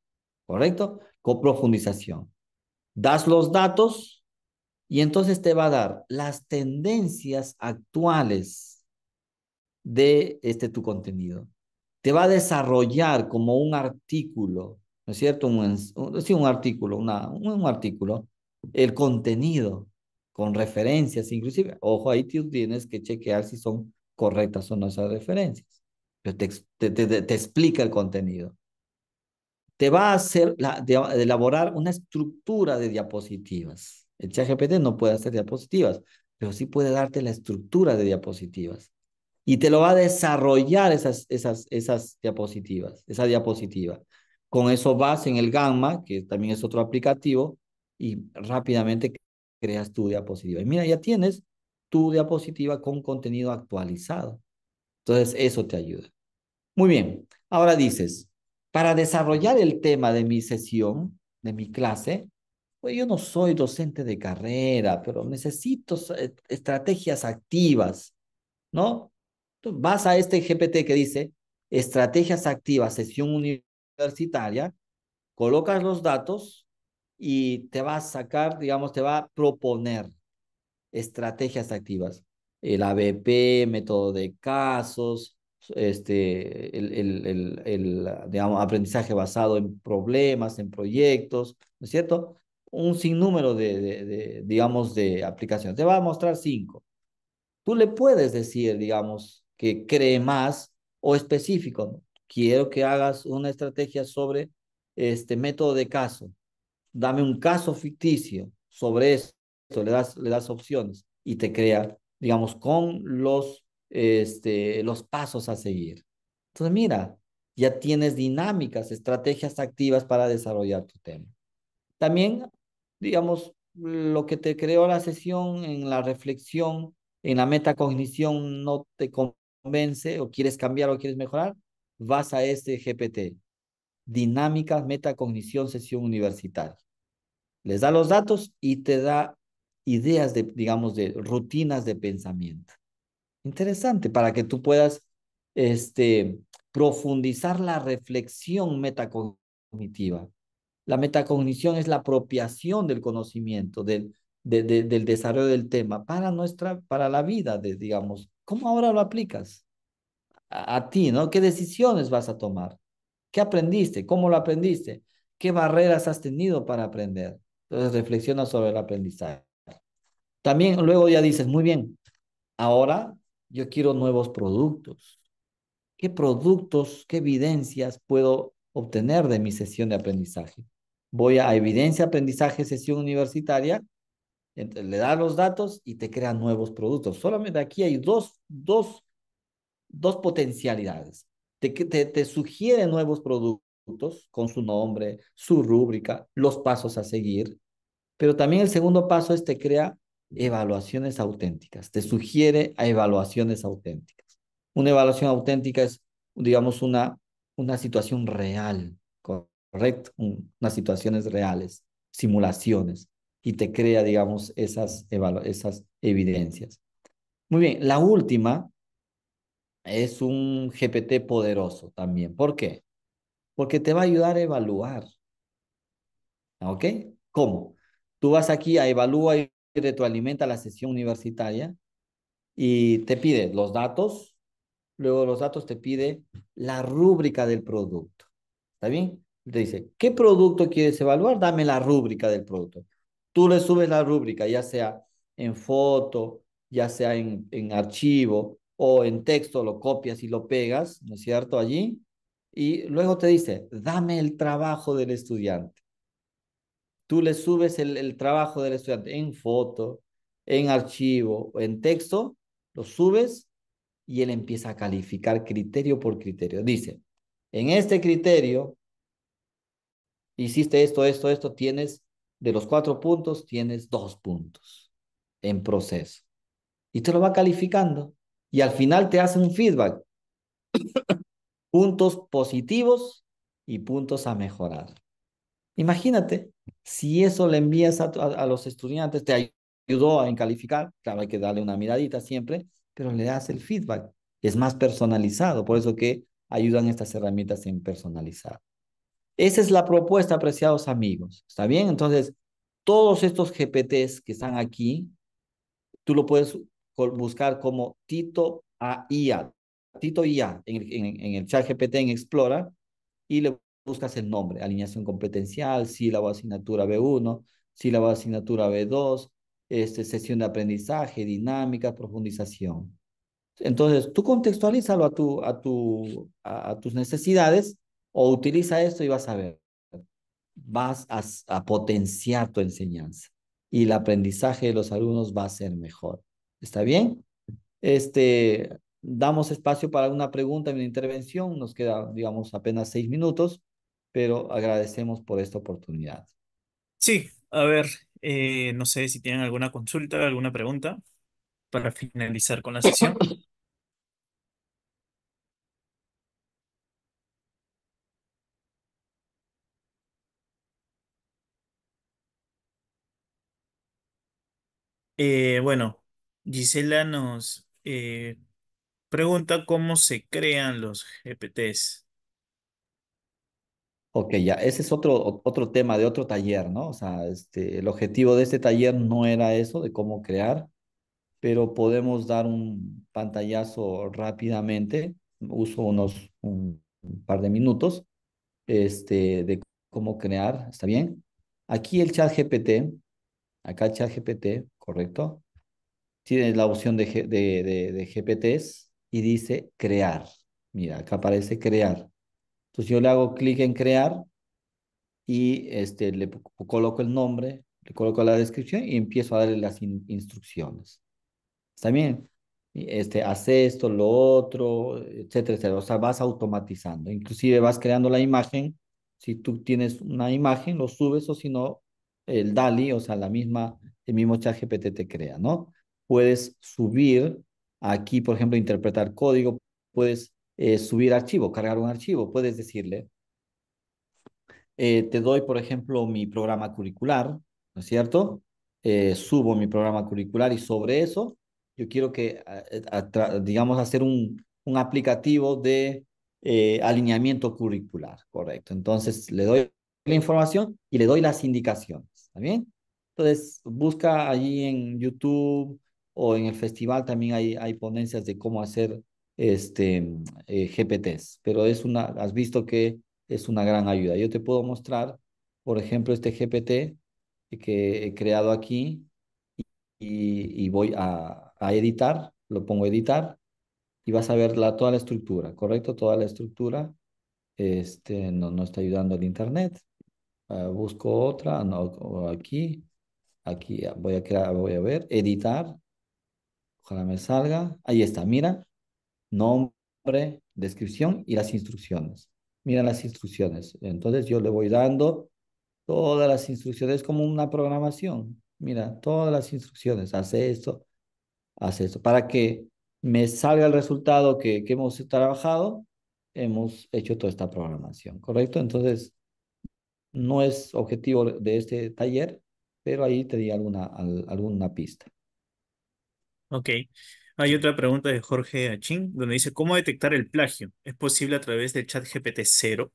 ¿Correcto? Con profundización. Das los datos, y entonces te va a dar las tendencias actuales de este tu contenido. Te va a desarrollar como un artículo, ¿no es cierto? sí, un artículo, un, artículo, el contenido con referencias, inclusive, ojo, ahí tú tienes que chequear si son correctas o no esas referencias. Pero te, explica el contenido. Te va a hacer elaborar una estructura de diapositivas el ChatGPT no puede hacer diapositivas, pero sí puede darte la estructura de diapositivas. Y te lo va a desarrollar esas, esas, esas diapositivas, esa diapositiva. Con eso vas en el Gamma, que también es otro aplicativo, y rápidamente creas tu diapositiva. Y mira, ya tienes tu diapositiva con contenido actualizado. Entonces, eso te ayuda. Muy bien. Ahora dices, para desarrollar el tema de mi sesión, de mi clase, pues yo no soy docente de carrera, pero necesito eh, estrategias activas, ¿no? Tú vas a este GPT que dice estrategias activas, sesión universitaria, colocas los datos y te va a sacar, digamos, te va a proponer estrategias activas. El ABP, método de casos, este, el, el, el digamos, aprendizaje basado en problemas, en proyectos, ¿no es cierto? un sinnúmero de, de, de, digamos, de aplicaciones. Te va a mostrar cinco. Tú le puedes decir, digamos, que cree más o específico. Quiero que hagas una estrategia sobre este método de caso. Dame un caso ficticio sobre esto. Le das, le opciones y te crea, digamos, con los, este, los pasos a seguir. Entonces, mira, ya tienes dinámicas, estrategias activas para desarrollar tu tema. También digamos, lo que te creó la sesión en la reflexión, en la metacognición no te convence o quieres cambiar o quieres mejorar, vas a este GPT. Dinámica, metacognición, sesión universitaria. Les da los datos y te da ideas de, digamos, de rutinas de pensamiento. Interesante, para que tú puedas este, profundizar la reflexión metacognitiva. La metacognición es la apropiación del conocimiento, del, del desarrollo del tema para nuestra, para la vida, digamos. ¿Cómo ahora lo aplicas? A, a ti, ¿no? ¿Qué decisiones vas a tomar? ¿Qué aprendiste? ¿Cómo lo aprendiste? ¿Qué barreras has tenido para aprender? Entonces reflexiona sobre el aprendizaje. También luego ya dices, muy bien, ahora yo quiero nuevos productos. ¿Qué productos, qué evidencias puedo obtener de mi sesión de aprendizaje? voy a evidencia, aprendizaje, sesión universitaria, le da los datos y te crea nuevos productos. Solamente aquí hay dos, dos, dos potencialidades. Te, te sugiere nuevos productos con su nombre, su rúbrica, los pasos a seguir, pero también el segundo paso es te crea evaluaciones auténticas, te sugiere a evaluaciones auténticas. Una evaluación auténtica es, digamos, una, una situación real con correcto, unas situaciones reales, simulaciones, y te crea, digamos, esas, esas evidencias. Muy bien, la última es un GPT poderoso también. ¿Por qué? Porque te va a ayudar a evaluar. ¿Ok? ¿Cómo? Tú vas aquí a evalúa y retroalimenta la sesión universitaria y te pide los datos, luego los datos te pide la rúbrica del producto. ¿Está bien? Te dice, ¿qué producto quieres evaluar? Dame la rúbrica del producto. Tú le subes la rúbrica, ya sea en foto, ya sea en, en archivo o en texto, lo copias y lo pegas, ¿no es cierto? Allí. Y luego te dice, dame el trabajo del estudiante. Tú le subes el, el trabajo del estudiante en foto, en archivo o en texto, lo subes y él empieza a calificar criterio por criterio. Dice, en este criterio hiciste esto, esto, esto, tienes de los cuatro puntos, tienes dos puntos en proceso. Y te lo va calificando. Y al final te hace un feedback. puntos positivos y puntos a mejorar. Imagínate, si eso le envías a, los estudiantes, te ayudó en calificar, claro, hay que darle una miradita siempre, pero le das el feedback. Es más personalizado, por eso que ayudan estas herramientas en personalizar. Esa es la propuesta, apreciados amigos. ¿Está bien? Entonces, todos estos GPTs que están aquí, tú lo puedes buscar como Tito AIA, Tito IA en, el chat GPT en Explora y le buscas el nombre, alineación competencial, sílaba asignatura B1, sílaba asignatura B2, este, sesión de aprendizaje, dinámica, profundización. Entonces, tú contextualízalo a, tu, a, tu, a tus necesidades o utiliza esto y vas a ver, vas a, potenciar tu enseñanza y el aprendizaje de los alumnos va a ser mejor. ¿Está bien? Este, damos espacio para una pregunta en una intervención. Nos queda, digamos, apenas seis minutos, pero agradecemos por esta oportunidad. Sí, a ver, eh, no sé si tienen alguna consulta, alguna pregunta para finalizar con la sesión. Eh, bueno, Gisela nos eh, pregunta cómo se crean los GPTs. Ok, ya, ese es otro, otro tema de otro taller, ¿no? O sea, este, el objetivo de este taller no era eso, de cómo crear, pero podemos dar un pantallazo rápidamente, uso unos un, par de minutos, este, de cómo crear, ¿está bien? Aquí el chat GPT, acá el chat GPT ¿correcto? tienes la opción de, de, GPTs y dice crear. Mira, acá aparece crear. Entonces yo le hago clic en crear y este, le coloco el nombre, le coloco la descripción y empiezo a darle las instrucciones. ¿Está bien? Este, hace esto, lo otro, etcétera, etcétera. O sea, vas automatizando. Inclusive vas creando la imagen. Si tú tienes una imagen, lo subes o si no, el DALI, o sea, la misma, el mismo chat GPT te crea, ¿no? Puedes subir aquí, por ejemplo, interpretar código, puedes eh, subir archivo, cargar un archivo, puedes decirle, eh, te doy, por ejemplo, mi programa curricular, ¿no es cierto? Eh, subo mi programa curricular y sobre eso yo quiero que, digamos, hacer un, un aplicativo de alineamiento curricular, correcto. Entonces le doy la información y le doy las indicaciones. ¿Está bien? Entonces, busca allí en YouTube o en el festival también hay, hay ponencias de cómo hacer este, mm, eh, GPTs, pero es una, has visto que es una gran ayuda. Yo te puedo mostrar, por ejemplo, este GPT que he creado aquí y, voy a, editar, lo pongo a editar y vas a ver la, toda la estructura, ¿correcto? Toda la estructura. Este, no, no está ayudando el internet. Ah, busco otra, no, aquí, aquí ah, voy a crear, voy a ver, editar, ojalá me salga, ahí está, mira, nombre, descripción y las instrucciones. Mira las instrucciones, entonces yo le voy dando todas las instrucciones como una programación. Mira, todas las instrucciones, hace esto, hace esto, para que me salga el resultado que hemos trabajado, hemos hecho toda esta programación, ¿correcto? Entonces, no es objetivo de este taller, pero ahí te di alguna, alguna pista. Ok. Hay otra pregunta de Jorge Achín, donde dice, ¿cómo detectar el plagio? ¿Es posible a través del chat GPT-0?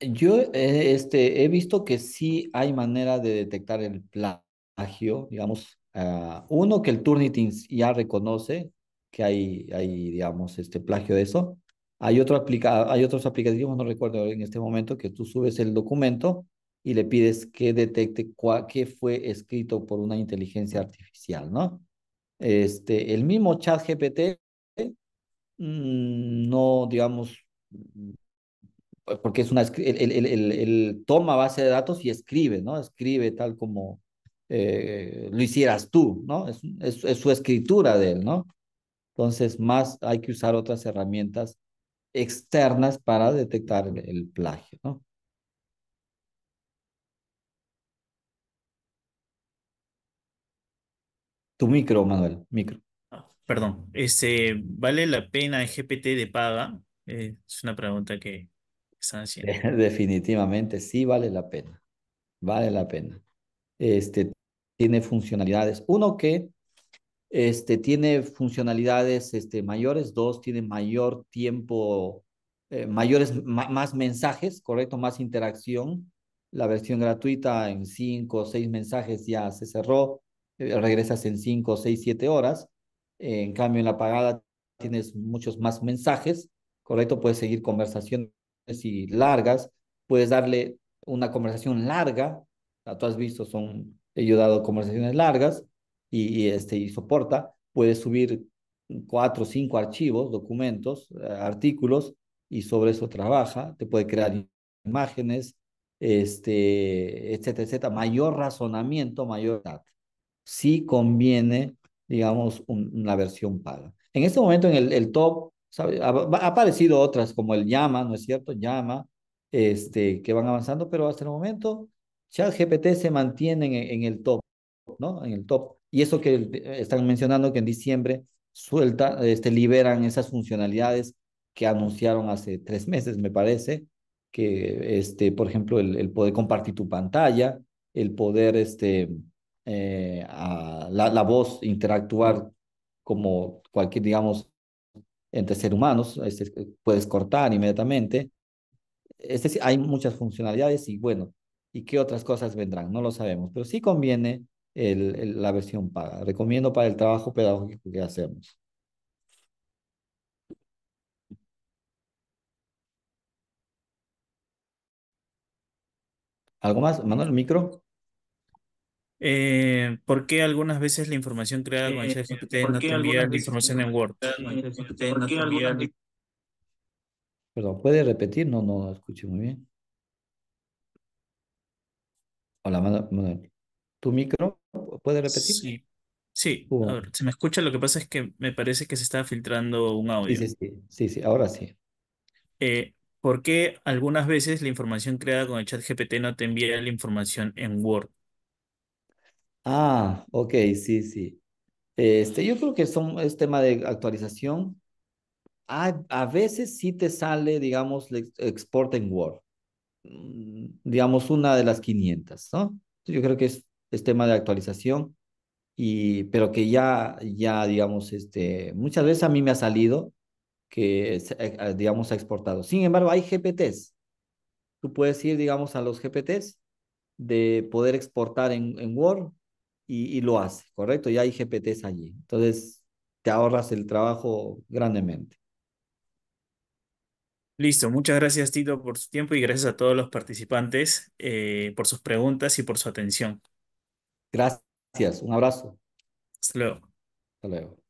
Yo eh, este, he visto que sí hay manera de detectar el plagio, digamos, ah, uno que el Turnitin ya reconoce que hay, hay digamos, este plagio de eso, hay, otro hay otros aplicativos, no recuerdo en este momento, que tú subes el documento y le pides que detecte qué fue escrito por una inteligencia artificial, ¿no? Este, el mismo chat GPT mm, no, digamos, mm, porque es una, el, el, toma base de datos y escribe, ¿no? Escribe tal como eh, lo hicieras tú, ¿no? es su escritura de él, ¿no? Entonces, más hay que usar otras herramientas externas para detectar el, plagio, ¿no? Tu micro, Manuel, micro. Ah, perdón, este, ¿vale la pena el GPT de paga? Eh, es una pregunta que están haciendo. Definitivamente, sí vale la pena. Vale la pena. Este, tiene funcionalidades. Uno que este, tiene funcionalidades este, mayores, dos, tiene mayor tiempo, eh, mayores, más mensajes, correcto, más interacción. La versión gratuita en cinco o seis mensajes ya se cerró, eh, regresas en cinco, seis, siete horas. en cambio, en la pagada tienes muchos más mensajes, correcto, puedes seguir conversaciones y largas, puedes darle una conversación larga, ah, tú has visto, son, he ayudado conversaciones largas, y, este, y soporta, puedes subir cuatro o cinco archivos, documentos, eh, artículos, y sobre eso trabaja, te puede crear imágenes, este, etcétera, mayor razonamiento, mayor edad Sí conviene, digamos, una versión paga. En este momento en el, top, Ha, aparecido otras como el llama, ¿no es cierto? Llama, este, que van avanzando, pero hasta el momento ChatGPT se mantiene en el top, ¿no? En el top y eso que eh, están mencionando que en diciembre suelta, este, liberan esas funcionalidades que anunciaron hace tres meses, me parece, que, este, por ejemplo, el, poder compartir tu pantalla, el poder, este, eh, a la, la, voz interactuar como cualquier, digamos, entre seres humanos, este, puedes cortar inmediatamente. este hay muchas funcionalidades y bueno, ¿y qué otras cosas vendrán? No lo sabemos, pero sí conviene la versión paga. Recomiendo para el trabajo pedagógico que hacemos. ¿Algo más? Manuel, el micro. Eh, ¿Por qué algunas veces la información creada eh, con ChatGPT no te envía la información en Word? Perdón, ¿puede repetir? No, no, no escuché muy bien. Hola, Manuel tu micro. ¿Puede repetir? Sí. Sí, uh. se me escucha, lo que pasa es que me parece que se está filtrando un audio. Sí, sí, sí, ahora sí. Eh, ¿Por qué algunas veces la información creada con el chat GPT no te envía la información en Word? Ah, ok, sí, sí. Este, yo creo que son, es tema de actualización. A, veces sí te sale, digamos, export en Word. Mm, digamos, una de las 500, ¿no? Yo creo que es es tema de actualización, y, pero que ya, ya, digamos, este, muchas veces a mí me ha salido que, eh, ah, digamos, ha exportado. Sin embargo, hay GPTs. Tú puedes ir, digamos, a los GPTs de poder exportar en, Word y, lo hace, ¿correcto? Ya hay GPTs allí. Entonces, te ahorras el trabajo grandemente. Listo, muchas gracias Tito por su tiempo y gracias a todos los participantes eh, por sus preguntas y por su atención. Gracias, un abrazo. Hasta luego. Hasta luego.